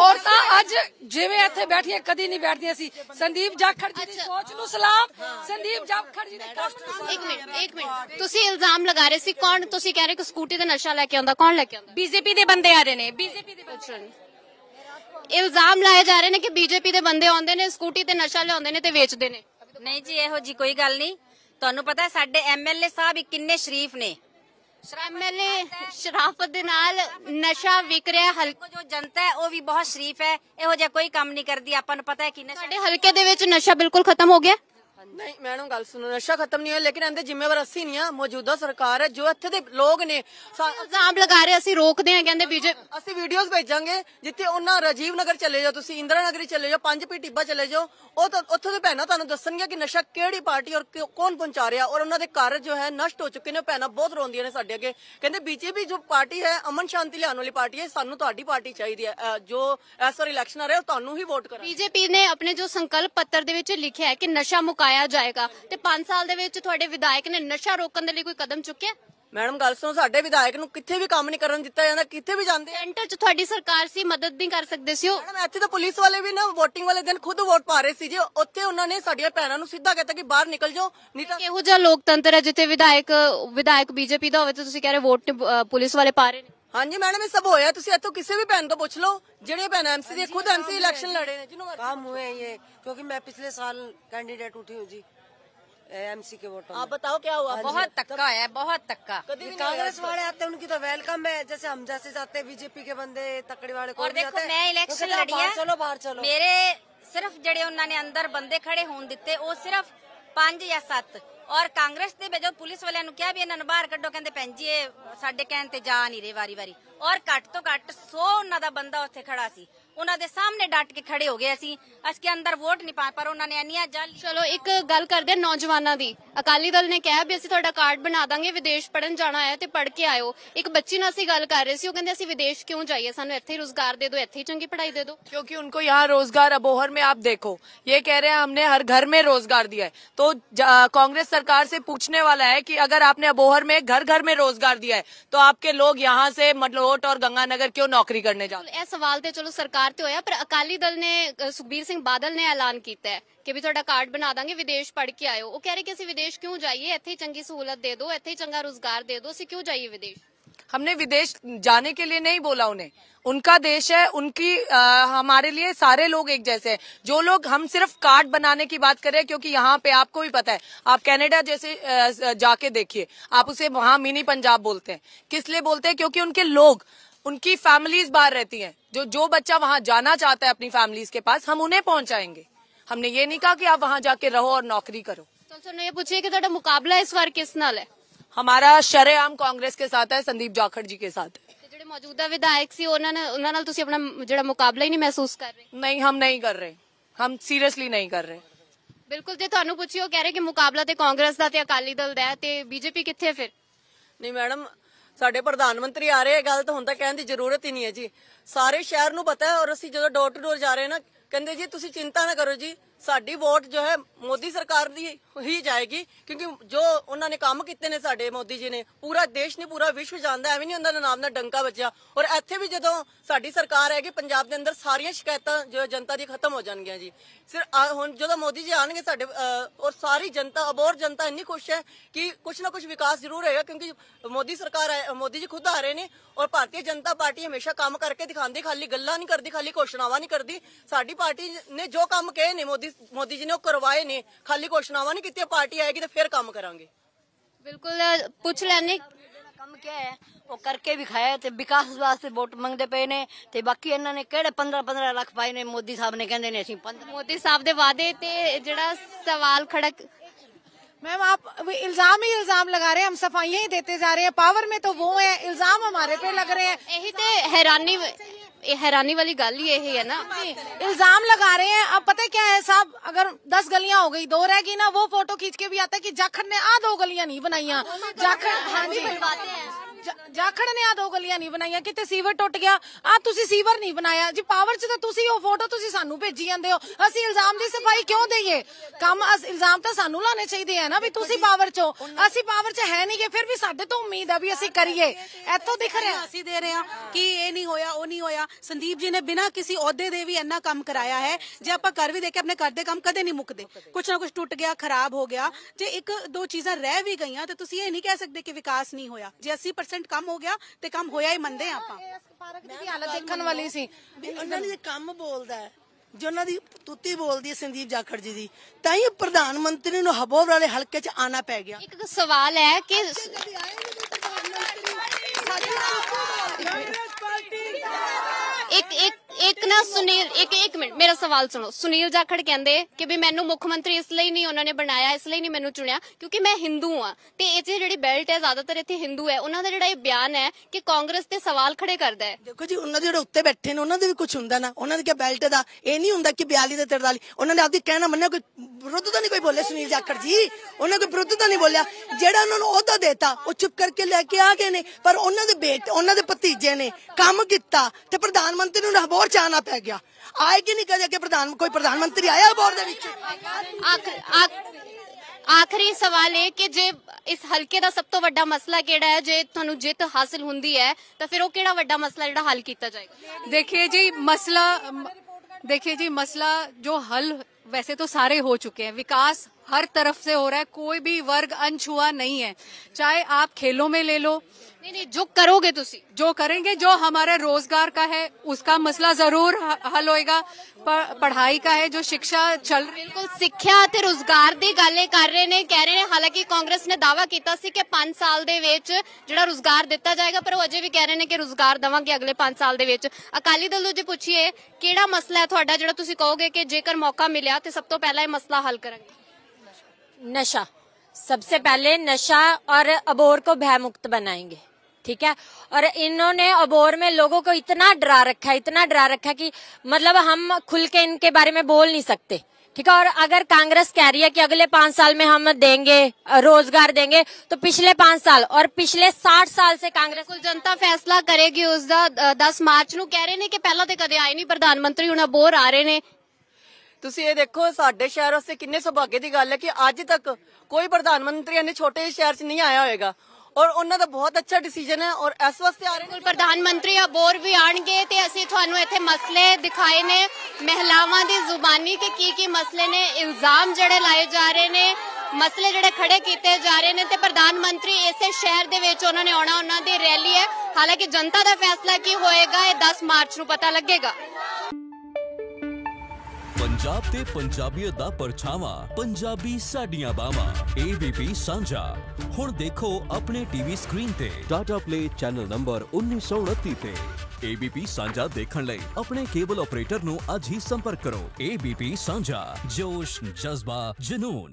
ਔਰਤਾਂ ਅੱਜ ਜਿਵੇਂ ਇੱਥੇ ਬੈਠੀਆਂ ਕਦੀ ਨਹੀਂ ਬੈਠਦੀਆਂ ਸੀ ਸੰਦੀਪ ਜਾਖੜ ਜੀ ਦੀ ਸੋਚ ਨੂੰ ਸਲਾਮ ਸੰਦੀਪ ਜਾਖੜ ਜੀ ਦੇ ਕਸ਼ਟ ਨੂੰ ਇੱਕ ਮਿੰਟ ਇੱਕ ਮਿੰਟ ਤੁਸੀਂ ਇਲਜ਼ਾਮ ਲਗਾ ਰਹੇ ਸੀ ਕੌਣ ਤੁਸੀਂ ਕਹਿ ਰਹੇ ਕਿ ਸਕੂਟੀ ਤੇ ਨਸ਼ਾ ਲੈ ਕੇ ਆਉਂਦਾ ਕੌਣ ਲੈ ਕੇ ਆਉਂਦਾ ਬੀਜੇਪੀ ਦੇ ਬੰਦੇ ਆ ਰਹੇ ਨੇ ਬੀਜੇਪੀ ਦੇ ਬੰਦੇ ਇਲਜ਼ਾਮ ਲਾਏ ਜਾ ਰਹੇ ਨੇ ਕਿ ਬੀਜੇਪੀ ਦੇ ਬੰਦੇ ਆਉਂਦੇ ਨੇ ਸਕੂਟੀ ਤੇ ਨਸ਼ਾ ਲਿਆਉਂਦੇ ਨੇ ਤੇ ਵੇਚਦੇ ਨੇ नहीं जी एह जी कोई गल नहीं तुम तो पता साडे एम एल ए साहब किन्ने शरीफ ने शराफत नशा विक रहा हल... जो जनता है, है। कोई पता है बिलकुल खत्म हो गया ਨਹੀਂ ਮੈਨੂੰ ਗੱਲ ਸੁਣੋ ਨਸ਼ਾ ਖਤਮ ਨਹੀਂ ਹੋਇਆ ਲੇਕਿਨ ਇਹਦੇ ਜ਼ਿੰਮੇਵਾਰ ਅਸੀਂ ਨਹੀਂ ਆ ਮੌਜੂਦਾ ਸਰਕਾਰ ਹੈ ਜੋ ਇੱਥੇ ਦੇ ਲੋਕ ਨੇ ਇਲਜ਼ਾਮ ਲਗਾ ਰਹੇ ਅਸੀਂ ਰੋਕਦੇ ਆ ਕਹਿੰਦੇ ਬੀਜੇ ਅਸੀਂ ਵੀਡੀਓਜ਼ ਭੇਜਾਂਗੇ ਜਿੱਥੇ ਉਹਨਾਂ ਰਾਜੀਵ ਨਗਰ ਚਲੇ ਜਾਓ ਤੁਸੀਂ ਇੰਦਰਾ ਨਗਰੀ ਚਲੇ ਜਾਓ ਪੰਜ ਪੀ ਟਿੱਬਾ ਚਲੇ ਜਾਓ ਉਹ ਤਾਂ ਉੱਥੋਂ ਦੇ ਭੈਣਾਂ ਤੁਹਾਨੂੰ ਦੱਸਣਗੀਆਂ ਕਿ ਨਸ਼ਾ ਕਿਹੜੀ ਪਾਰਟੀ ਔਰ ਕੌਣ ਪਹੁੰਚਾ ਰਿਹਾ ਔਰ ਉਹਨਾਂ ਦੇ ਘਰ ਜੋ ਹੈ ਨਸ਼ਟ ਹੋ ਚੁੱਕੇ ਨੇ ਭੈਣਾਂ ਬਹੁਤ ਰੋਂਦੀਆਂ ਨੇ ਸਾਡੇ ਅੱਗੇ ਕਹਿੰਦੇ ਬੀਜੇਪੀ ਜੋ ਪਾਰਟੀ ਹੈ ਅਮਨ ਸ਼ਾਂਤੀ ਲਿਆਉਣ ਵਾਲੀ ਪਾਰਟੀ ਹੈ ਸਾਨੂੰ ਤੁਹਾਡੀ ਪਾਰਟੀ ਚਾਹੀਦੀ ਹੈ ਜੋ ਇਸ ਵਾਰ ਇਲੈਕਸ਼ਨ ਆ ਰਿਹਾ ਤੁਹਾਨੂੰ ਹੀ ਵੋਟ ਕਰਾਂਗੇ ਬੀਜੇਪੀ ਨੇ ਆਪਣੇ ਜੋ ਸੰਕਲਪ ਪੱਤਰ ਦੇ ਵਿੱਚ ਲਿਖਿਆ ਹੈ ਕਿ ਨਸ਼ਾ ਮੁਕਾਇਆ ਕਰਵਾਇਆ ਜਾਏਗਾ ਤੇ 5 ਸਾਲ ਦੇ ਵਿੱਚ ਤੁਹਾਡੇ ਵਿਧਾਇਕ ਨੇ ਨਸ਼ਾ ਰੋਕਣ ਦੇ ਲਈ ਕੋਈ ਕਦਮ ਚੁੱਕਿਆ ਮੈਡਮ ਗੱਲ ਸੁਣੋ ਸਾਡੇ ਵਿਧਾਇਕ ਨੂੰ ਕਿੱਥੇ ਵੀ ਕੰਮ ਨਹੀਂ ਕਰਨ ਦਿੱਤਾ ਜਾਂਦਾ ਕਿੱਥੇ ਵੀ ਜਾਂਦੇ ਸੈਂਟਰ 'ਚ ਤੁਹਾਡੀ ਸਰਕਾਰ ਸੀ ਮਦਦ ਨਹੀਂ ਕਰ ਸਕਦੇ ਸੀ ਉਹ ਮੈਡਮ ਇੱਥੇ ਤਾਂ ਪੁਲਿਸ ਵਾਲੇ ਵੀ ਨਾ VOTING ਵਾਲੇ ਦਿਨ ਖੁਦ ਵੋਟ ਪਾ ਰਹੇ ਸੀ ਜੇ ਉੱਥੇ ਉਹਨਾਂ ਨੇ ਸਾਡੀਆਂ ਭੈਣਾਂ ਨੂੰ ਸਿੱਧਾ ਕਹਿਤਾ ਕਿ ਬਾਹਰ ਨਿਕਲ ਜਾਓ ਨਹੀਂ ਤਾਂ ਇਹੋ ਜਿਹਾ ਲੋਕਤੰਤਰ ਹੈ ਜਿੱਥੇ ਵਿਧਾਇਕ ਵਿਧਾਇਕ ਬੀਜੇਪੀ ਦਾ ਹੋਵੇ ਤਾਂ ਤੁਸੀਂ ਕਹਿ ਰਹੇ ਵੋਟ ਪੁਲਿਸ ਵਾਲੇ ਪਾ ਰਹੇ ਨੇ हाँ जी मैडम सब ਹੋਇਆ ਤੁਸੀਂ ਇੱਥੋਂ ਕਿਸੇ ਵੀ ਭੈਣ ਤੋਂ ਪੁੱਛ ਲਓ ਜਿਹੜੇ ਭੈਣ ਐਮਸੀ ਦੇ ਖੁਦ ਐਮਸੀ ਇਲੈਕਸ਼ਨ ਲੜੇ ਨੇ ਜਿਹਨੂੰ काम हुए ये क्योंकि मैं पिछले साल कैंडिडेट उठी हूँ जी एमसी के वोटों आप बताओ क्या हुआ बहुत तक्का है बहुत तक्का कांग्रेस वाले आते हैं उनकी तो वेलकम है जैसे हम जैसे जाते हैं बीजेपी के बंदे तकड़ी वाले कोई और देखो मैं इलेक्शन लड़ी बाहर चलो बाहर चलो मेरे सिर्फ ਜਿਹੜੇ उन्होंने अंदर बंदे खड़े ਖੜੇ ਹੋਣ ਦਿੱਤੇ ਉਹ पांच या सत और कांग्रेस के जो पुलिस वाले क्या भी इन्होंने बहार क्डो कहते भैन जी साढ़े कहते जा नहीं रहे वारी वारी और घट तो घट सौ उन्होंने बंदा उड़ा सी उन्होंने सामने डट के खड़े हो गए असि असके अंदर वोट नहीं पा पर उन्होंने इनिया जल चलो एक गल कर दे नौजवाना की अकाली दल ने कहा भी असा तो कार्ड बना देंगे विदेश पढ़ने जाना है पढ़ के आयो एक बच्ची ने असि गल कर रहे थे कहते असं विदेश क्यों जाइए सू इत रोजगार दे दो इत चंकी पढ़ाई दे दो क्योंकि उनको यहाँ रोजगार अबोहर में आप देखो ये कह रहे हैं हमने हर घर में रोजगार दिया है तो कांग्रेस सरकार से पूछने वाला है की अगर आपने अबोहर में घर घर में रोजगार दिया है तो आपके लोग यहाँ से मलोट और गंगानगर क्यों नौकरी करने जाओ ए सवाल तो चलो सरकार तो ਤੇ पर अकाली दल ने सुखबीर सिंह बादल ने ऐलान किया कि भी थोड़ा कार्ड बना देंगे विदेश पढ़ के आयो वो कह रहे कि ਰਹੇ विदेश क्यों जाइए इतने ही चंकी सहूलत दे दो इतने ही चंगा रोजगार दे दो ਅਸੀਂ क्यों जाइए विदेश हमने विदेश जाने के लिए नहीं बोला उन्हें उनका देश है उनकी आ, हमारे लिए सारे लोग एक जैसे हैं जो लोग हम सिर्फ कार्ड बनाने की बात कर रहे हैं क्योंकि यहाँ पे आपको भी पता है आप कनाडा जैसे जाके देखिए आप उसे वहां मिनी पंजाब बोलते हैं किस लिए बोलते हैं क्योंकि उनके लोग उनकी फैमिलीज बाहर रहती हैं जो जो बच्चा वहां जाना चाहता है अपनी फैमिलीज के पास हम उन्हें पहुंचाएंगे हमने ये नहीं कहा कि आप वहां जाके रहो और नौकरी करो तो ये पूछिए कि मुकाबला इस बार किस नाल हमारा शरे आम कांग्रेस के साथ है संदीप जाखड़ जी के साथ तो मौजूदा विधायक सी उन्होंने अपना जो मुकाबला ही नहीं महसूस कर रहे नहीं हम नहीं कर रहे हम सीरियसली नहीं कर रहे बिल्कुल जी थानू पूछियो कह रहे कि मुकाबला तो कांग्रेस का अकाली दल दीजेपी कितने फिर नहीं मैडम ਸਾਡੇ ਪ੍ਰਧਾਨ ਮੰਤਰੀ ਆ ਰਹੇ ਇਹ ਗੱਲ ਤਾਂ ਹੁਣ ਕਹਿਣ ਦੀ ਜ਼ਰੂਰਤ ਹੀ ਨਹੀਂ ਹੈ ਜੀ ਸਾਰੇ ਸ਼ਹਿਰ ਨੂੰ ਪਤਾ ਹੈ ਔਰ ਅਸੀਂ ਜਦੋਂ ਡੋਰ ਟੂ ਡੋਰ ਜਾ ਰਹੇ ਨਾ ਕਹਿੰਦੇ ਜੀ ਤੁਸੀਂ ਚਿੰਤਾ ਨਾ ਕਰੋ ਜੀ साड़ी वोट जो है मोदी सरकार दी ही जाएगी क्योंकि जो उन्होंने काम किए ने साडे मोदी जी ने पूरा देश ने पूरा विश्व जानता एवं उन्होंने नाम ना डंका बचा और इतने भी जो साकार हैगी पंजाब के अंदर सारिया शिकायत जो जनता दी खत्म हो जाएगी जी सिर हम जो मोदी जी आने साढ़े और सारी जनता अबोर जनता इन्नी खुश है कि कुछ ना कुछ विकास जरूर रहेगा क्योंकि मोदी सरकार मोदी जी खुद आ रहे हैं और भारतीय जनता पार्टी हमेशा काम करके दिखाती खाली गल्ला नहीं करती खाली घोषणावा नहीं करती साड़ी पार्टी ने जो काम कहे ने मोदी मोदी जी ने करवाए ने खाली घोषणा नहीं कितिया पार्टी आएगी तो फिर काम करा गे पूछ लेने काम क्या है वो करके भी खाया है विकास वास्ते वोट मंगते पे ने ते बाकी इन्होंने केड़े पंद्रह पंद्रह लाख पाए ने मोदी साहब ने कहते मोदी साहब के वादे जरा सवाल खड़क मैम आप इल्जाम ही इल्जाम लगा रहे हैं हम सफाइया ही देते जा रहे हैं पावर में तो वो है इल्जाम हमारे पे लग रहे हैं यही तो हैरानी हैरानी वाली गल ही यही है ना इल्जाम लगा रहे हैं अब पता क्या है साहब अगर दस गलियां हो गई दो रह गई ना वो फोटो खींच के भी आता है कि जाखड़ ने आ दो गलियां नहीं बनाई हाँ, जाखड़ हाँ जी ਜਾਖੜ ਨੇ ਆ ਦੋ ਗਲੀਆਂ ਨਹੀਂ ਬਣਾਈਆਂ ਕਿਤੇ ਸੀਵਰ ਟੁੱਟ ਗਿਆ ਆ ਤੁਸੀਂ ਸੀਵਰ ਨਹੀਂ ਬਣਾਇਆ ਜੀ ਪਾਵਰ 'ਚ ਤਾਂ ਤੁਸੀਂ ਉਹ ਫੋਟੋ ਤੁਸੀਂ ਸਾਨੂੰ ਭੇਜੀ ਜਾਂਦੇ ਹੋ ਅਸੀਂ ਇਲਜ਼ਾਮ ਦੀ ਸਫਾਈ ਕਿਉਂ ਦਈਏ ਕੰਮ ਅਸ- ਇਲਜ਼ਾਮ ਤਾਂ ਸਾਨੂੰ ਲਾਣੇ ਚਾਹੀਦੇ ਆ ਨਾ ਵੀ ਤੁਸੀਂ ਪਾਵਰ 'ਚ ਅਸੀਂ ਪਾਵਰ 'ਚ ਹੈ ਨਹੀਂਗੇ ਫਿਰ ਵੀ ਸਾਡੇ ਤੋਂ ਉਮੀਦ ਆ ਵੀ ਅਸੀਂ ਕਰੀਏ ਇੱਥੋਂ ਦਿਖ ਰਿਹਾ ਅਸੀਂ ਦੇ ਰਹੇ ਆ ਕਿ ਇਹ ਨਹੀਂ ਹੋਇਆ ਉਹ ਨਹੀਂ ਹੋਇਆ ਸੰਦੀਪ ਜੀ ਨੇ ਬਿਨਾਂ ਕਿਸੇ ਅਹੁਦੇ ਦੇ ਵੀ ਇੰਨਾ ਕੰਮ ਕਰਾਇਆ ਹੈ ਜੇ ਆਪਾਂ ਕਰ ਵੀ ਦੇ ਕੇ ਆਪਣੇ ਕਰਦੇ ਕੰਮ ਕਦੇ ਨਹੀਂ ਮੁੱਕਦੇ ਕੁਛ ਨਾ ਕੁਛ ਟੁੱਟ ਗਿਆ ਖਰਾਬ ਹੋ ਗਿਆ ਜੇ ਇੱਕ ਦੋ ਚੀਜ਼ਾਂ ਰਹਿ ਵੀ ਗਈਆਂ ਤੇ ਤੁਸੀਂ ਇਹ ਨਹੀਂ ਕਹਿ ਸਕਦੇ ਕਿ ਵਿਕਾਸ ਨਹੀਂ ਹੋਇਆ ਜੇ 80% 10% ਕੰਮ ਹੋ ਗਿਆ ਤੇ ਕੰਮ ਹੋਇਆ ਹੀ ਮੰਦੇ ਆ ਆਪਾਂ ਇਸ ਪਾਰਕ ਦੀ ਹਾਲਤ ਦੇਖਣ ਵਾਲੀ ਸੀ ਉਹਨਾਂ ਨੇ ਕੰਮ ਬੋਲਦਾ ਹੈ ਜੋ ਉਹਨਾਂ ਦੀ ਤੁੱਤੀ ਬੋਲਦੀ ਹੈ ਸੰਦੀਪ ਜਾਖੜ ਜੀ ਦੀ ਤਾਂ ਹੀ ਪ੍ਰਧਾਨ ਮੰਤਰੀ ਨੂੰ ਹਬੋਰ ਵਾਲੇ ਹਲਕੇ 'ਚ ਆਣਾ ਪੈ ਗਿਆ ਇੱਕ ਸਵਾਲ ਹੈ ਕਿ ਇੱਕ ਇੱਕ ਇੱਕ ਨਾ ਸੁਨੀਲ ਇੱਕ ਇੱਕ ਮਿੰਟ ਮੇਰਾ ਸਵਾਲ ਸੁਣੋ ਸੁਨੀਲ ਜਾਖੜ ਕਹਿੰਦੇ ਕਿ ਵੀ ਮੈਨੂੰ ਮੁੱਖ ਮੰਤਰੀ ਇਸ ਲਈ ਨਹੀਂ ਉਹਨਾਂ ਨੇ ਬਣਾਇਆ ਇਸ ਲਈ ਨਹੀਂ ਮੈਨੂੰ ਚੁਣਿਆ ਕਿਉਂਕਿ ਮੈਂ ਹਿੰਦੂ ਆ ਤੇ ਇਹ ਜਿਹੜੀ ਬੈਲਟ ਹੈ ਜ਼ਿਆਦਾਤਰ ਇੱਥੇ ਹਿੰਦੂ ਹੈ ਉਹਨਾਂ ਦਾ ਜਿਹੜਾ ਇਹ ਬਿਆਨ ਹੈ ਕਿ ਕਾਂਗਰਸ ਤੇ ਸਵਾਲ ਖੜੇ ਕਰਦਾ ਹੈ ਦੇਖੋ ਜੀ ਉਹਨਾਂ ਦੇ ਜਿਹੜੇ ਉੱਤੇ ਬੈਠੇ ਨੇ ਉਹਨਾਂ ਦੇ ਵੀ ਕੁਝ ਹੁੰਦਾ ਨਾ ਉਹਨਾਂ ਦੇ ਕਿ ਬੈਲਟ ਦਾ ਇਹ ਨਹੀਂ ਹੁੰਦਾ ਕਿ 42 ਤੇ 43 ਉਹਨਾਂ ਨੇ ਆਪਦੀ ਕਹਿਣਾ ਮੰਨਿਆ ਕੋਈ ਵਿਰੁੱਧ ਤਾਂ ਨਹੀਂ ਕੋਈ ਬੋਲੇ ਸੁਨੀਲ ਜਾਖੜ ਜੀ ਉਹਨਾਂ ਕੋਈ ਵਿਰੁੱਧ ਤਾਂ ਨਹੀਂ ਬੋਲਿਆ ਜਿਹੜਾ ਉਹਨਾਂ ਨੂੰ ਅਹੁਦਾ ਦਿੱਤਾ ਉਹ ਚੁੱਪ ਕਰਕੇ ਲੈ ਕੇ ਆ ਗਏ ਨੇ ਪਰ ਉਹਨਾਂ ਦੇ ਬੇਟੇ ਉਹਨਾਂ ਦੇ ਭਤੀਜੇ ਨੇ ਕੰਮ ਕੀਤਾ ਤੇ ਪ੍ਰਧਾਨ ਮੰਤਰੀ ਨੂੰ ਰਹਿਬੋਰ ਚ ਆਣਾ ਪੈ ਗਿਆ ਆਏ ਕਿ ਨਹੀਂ ਕਦੇ ਕਿ ਪ੍ਰਧਾਨ ਕੋਈ ਪ੍ਰਧਾਨ ਮੰਤਰੀ ਆਇਆ ਬੋਰ ਦੇ ਵਿੱਚ ਆਖਰੀ ਸਵਾਲ ਇਹ ਕਿ ਜੇ ਇਸ ਹਲਕੇ ਦਾ ਸਭ ਤੋਂ ਵੱਡਾ ਮਸਲਾ ਕਿਹੜਾ ਹੈ ਜੇ ਤੁਹਾਨੂੰ ਜਿੱਤ ਹਾਸਲ ਹੁੰਦੀ ਹੈ ਤਾਂ ਫਿਰ ਉਹ ਕਿਹੜਾ ਵੱਡਾ ਮਸਲਾ ਜਿਹੜਾ ਹੱਲ ਕੀਤਾ ਜਾਏਗਾ ਦੇਖिए ਜੀ ਮਸਲਾ देखिए जी मसला जो हल वैसे तो सारे हो चुके हैं विकास हर तरफ से हो रहा है कोई भी वर्ग अनछुआ नहीं है चाहे आप खेलों में ले लो नहीं नहीं जो करोगे तुसी। तो जो करेंगे जो हमारे रोजगार का है उसका मसला जरूर हल होएगा पढ़ाई का है जो शिक्षा चल रही बिल्कुल सिक्ख्या रोजगार की गल कर रहे ने कह रहे ने हालांकि कांग्रेस ने दावा किया के पांच साल जो रोजगार दिता जाएगा पर अजे भी कह रहे हैं कि रोजगार देवे अगले पांच साल अकाली दल जो तो पूछिए कि मसला है थोड़ा जो कहोगे कि जेकर मौका मिले तो सब तो पहला मसला हल करेंगे नशा सबसे पहले नशा और अबोर को भयमुक्त बनाएंगे ठीक है और इन्होंने अबोर में लोगों को इतना डरा रखा है इतना डरा रखा है कि मतलब हम खुल के इनके बारे में बोल नहीं सकते ठीक है और अगर कांग्रेस कह रही है कि अगले पांच साल में हम देंगे रोजगार देंगे तो पिछले पांच साल और पिछले साठ साल से कांग्रेस को जनता फैसला करेगी उसका दस मार्च ਮਾਰਚ कह रहे ਰਹੇ ਨੇ ਕਿ ਪਹਿਲਾਂ ਤੇ ਕਦੇ ਆਏ ਨਹੀਂ ਪ੍ਰਧਾਨ ਮੰਤਰੀ ਹੁਣ ਬੋਰ ਆ ਰਹੇ ਨੇ ਤੁਸੀਂ ਇਹ ਦੇਖੋ ਸਾਡੇ ਸ਼ਹਿਰ ਵਾਸਤੇ ਕਿੰਨੇ ਸੁਭਾਗੇ ਦੀ ਗੱਲ ਹੈ ਕਿ ਅੱਜ ਤੱਕ ਕੋਈ ਪ੍ਰਧਾਨ ਮੰਤਰੀ ਇਹਨੇ ਛੋਟੇ ਜਿਹੇ ਸ਼ਹਿਰ ਔਰ ਉਹਨਾਂ ਦਾ ਬਹੁਤ ਅੱਛਾ ਡਿਸੀਜਨ ਹੈ ਔਰ ਇਸ ਵਾਸਤੇ ਆ ਰਹੇ ਨੇ ਪ੍ਰਧਾਨ ਮੰਤਰੀ ਅਬੋਰ ਵੀ ਆਣਗੇ ਤੇ ਅਸੀਂ ਤੁਹਾਨੂੰ ਇੱਥੇ ਮਸਲੇ ਦਿਖਾਏ ਨੇ ਮਹਿਲਾਵਾਂ ਦੀ ਜ਼ੁਬਾਨੀ ਕਿ ਕੀ ਕੀ ਮਸਲੇ ਨੇ ਇਲਜ਼ਾਮ ਜਿਹੜੇ ਲਾਏ ਜਾ ਰਹੇ ਨੇ ਮਸਲੇ ਜਿਹੜੇ ਖੜੇ ਕੀਤੇ ਜਾ ਰਹੇ ਨੇ ਤੇ ਪ੍ਰਧਾਨ ਮੰਤਰੀ ਇਸੇ ਸ਼ਹਿਰ ਦੇ ਵਿੱਚ ਉਹਨਾਂ ਨੇ ਆਉਣਾ ਉਹਨਾਂ ਦੀ ਰੈਲੀ ਹੈ ਹਾਲਾਂਕਿ ਜਨਤਾ ਦਾ ਫੈਸਲਾ ਕੀ ਹੋਏਗਾ ਇਹ 10 ਮਾਰਚ ਨੂੰ ਪਤਾ ਲੱਗੇਗਾ पंजाब ते पंजाबियों दा परछावा पंजाबी साड़ियां बामा एबीपी सांझा हुण देखो अपने टीवी स्क्रीन ते टाटा प्ले चैनल नंबर 1939 ते एबीपी सांझा देखण ले अपने केबल ऑपरेटर नु आज ही संपर्क करो एबीपी सांझा जोश जज्बा जुनून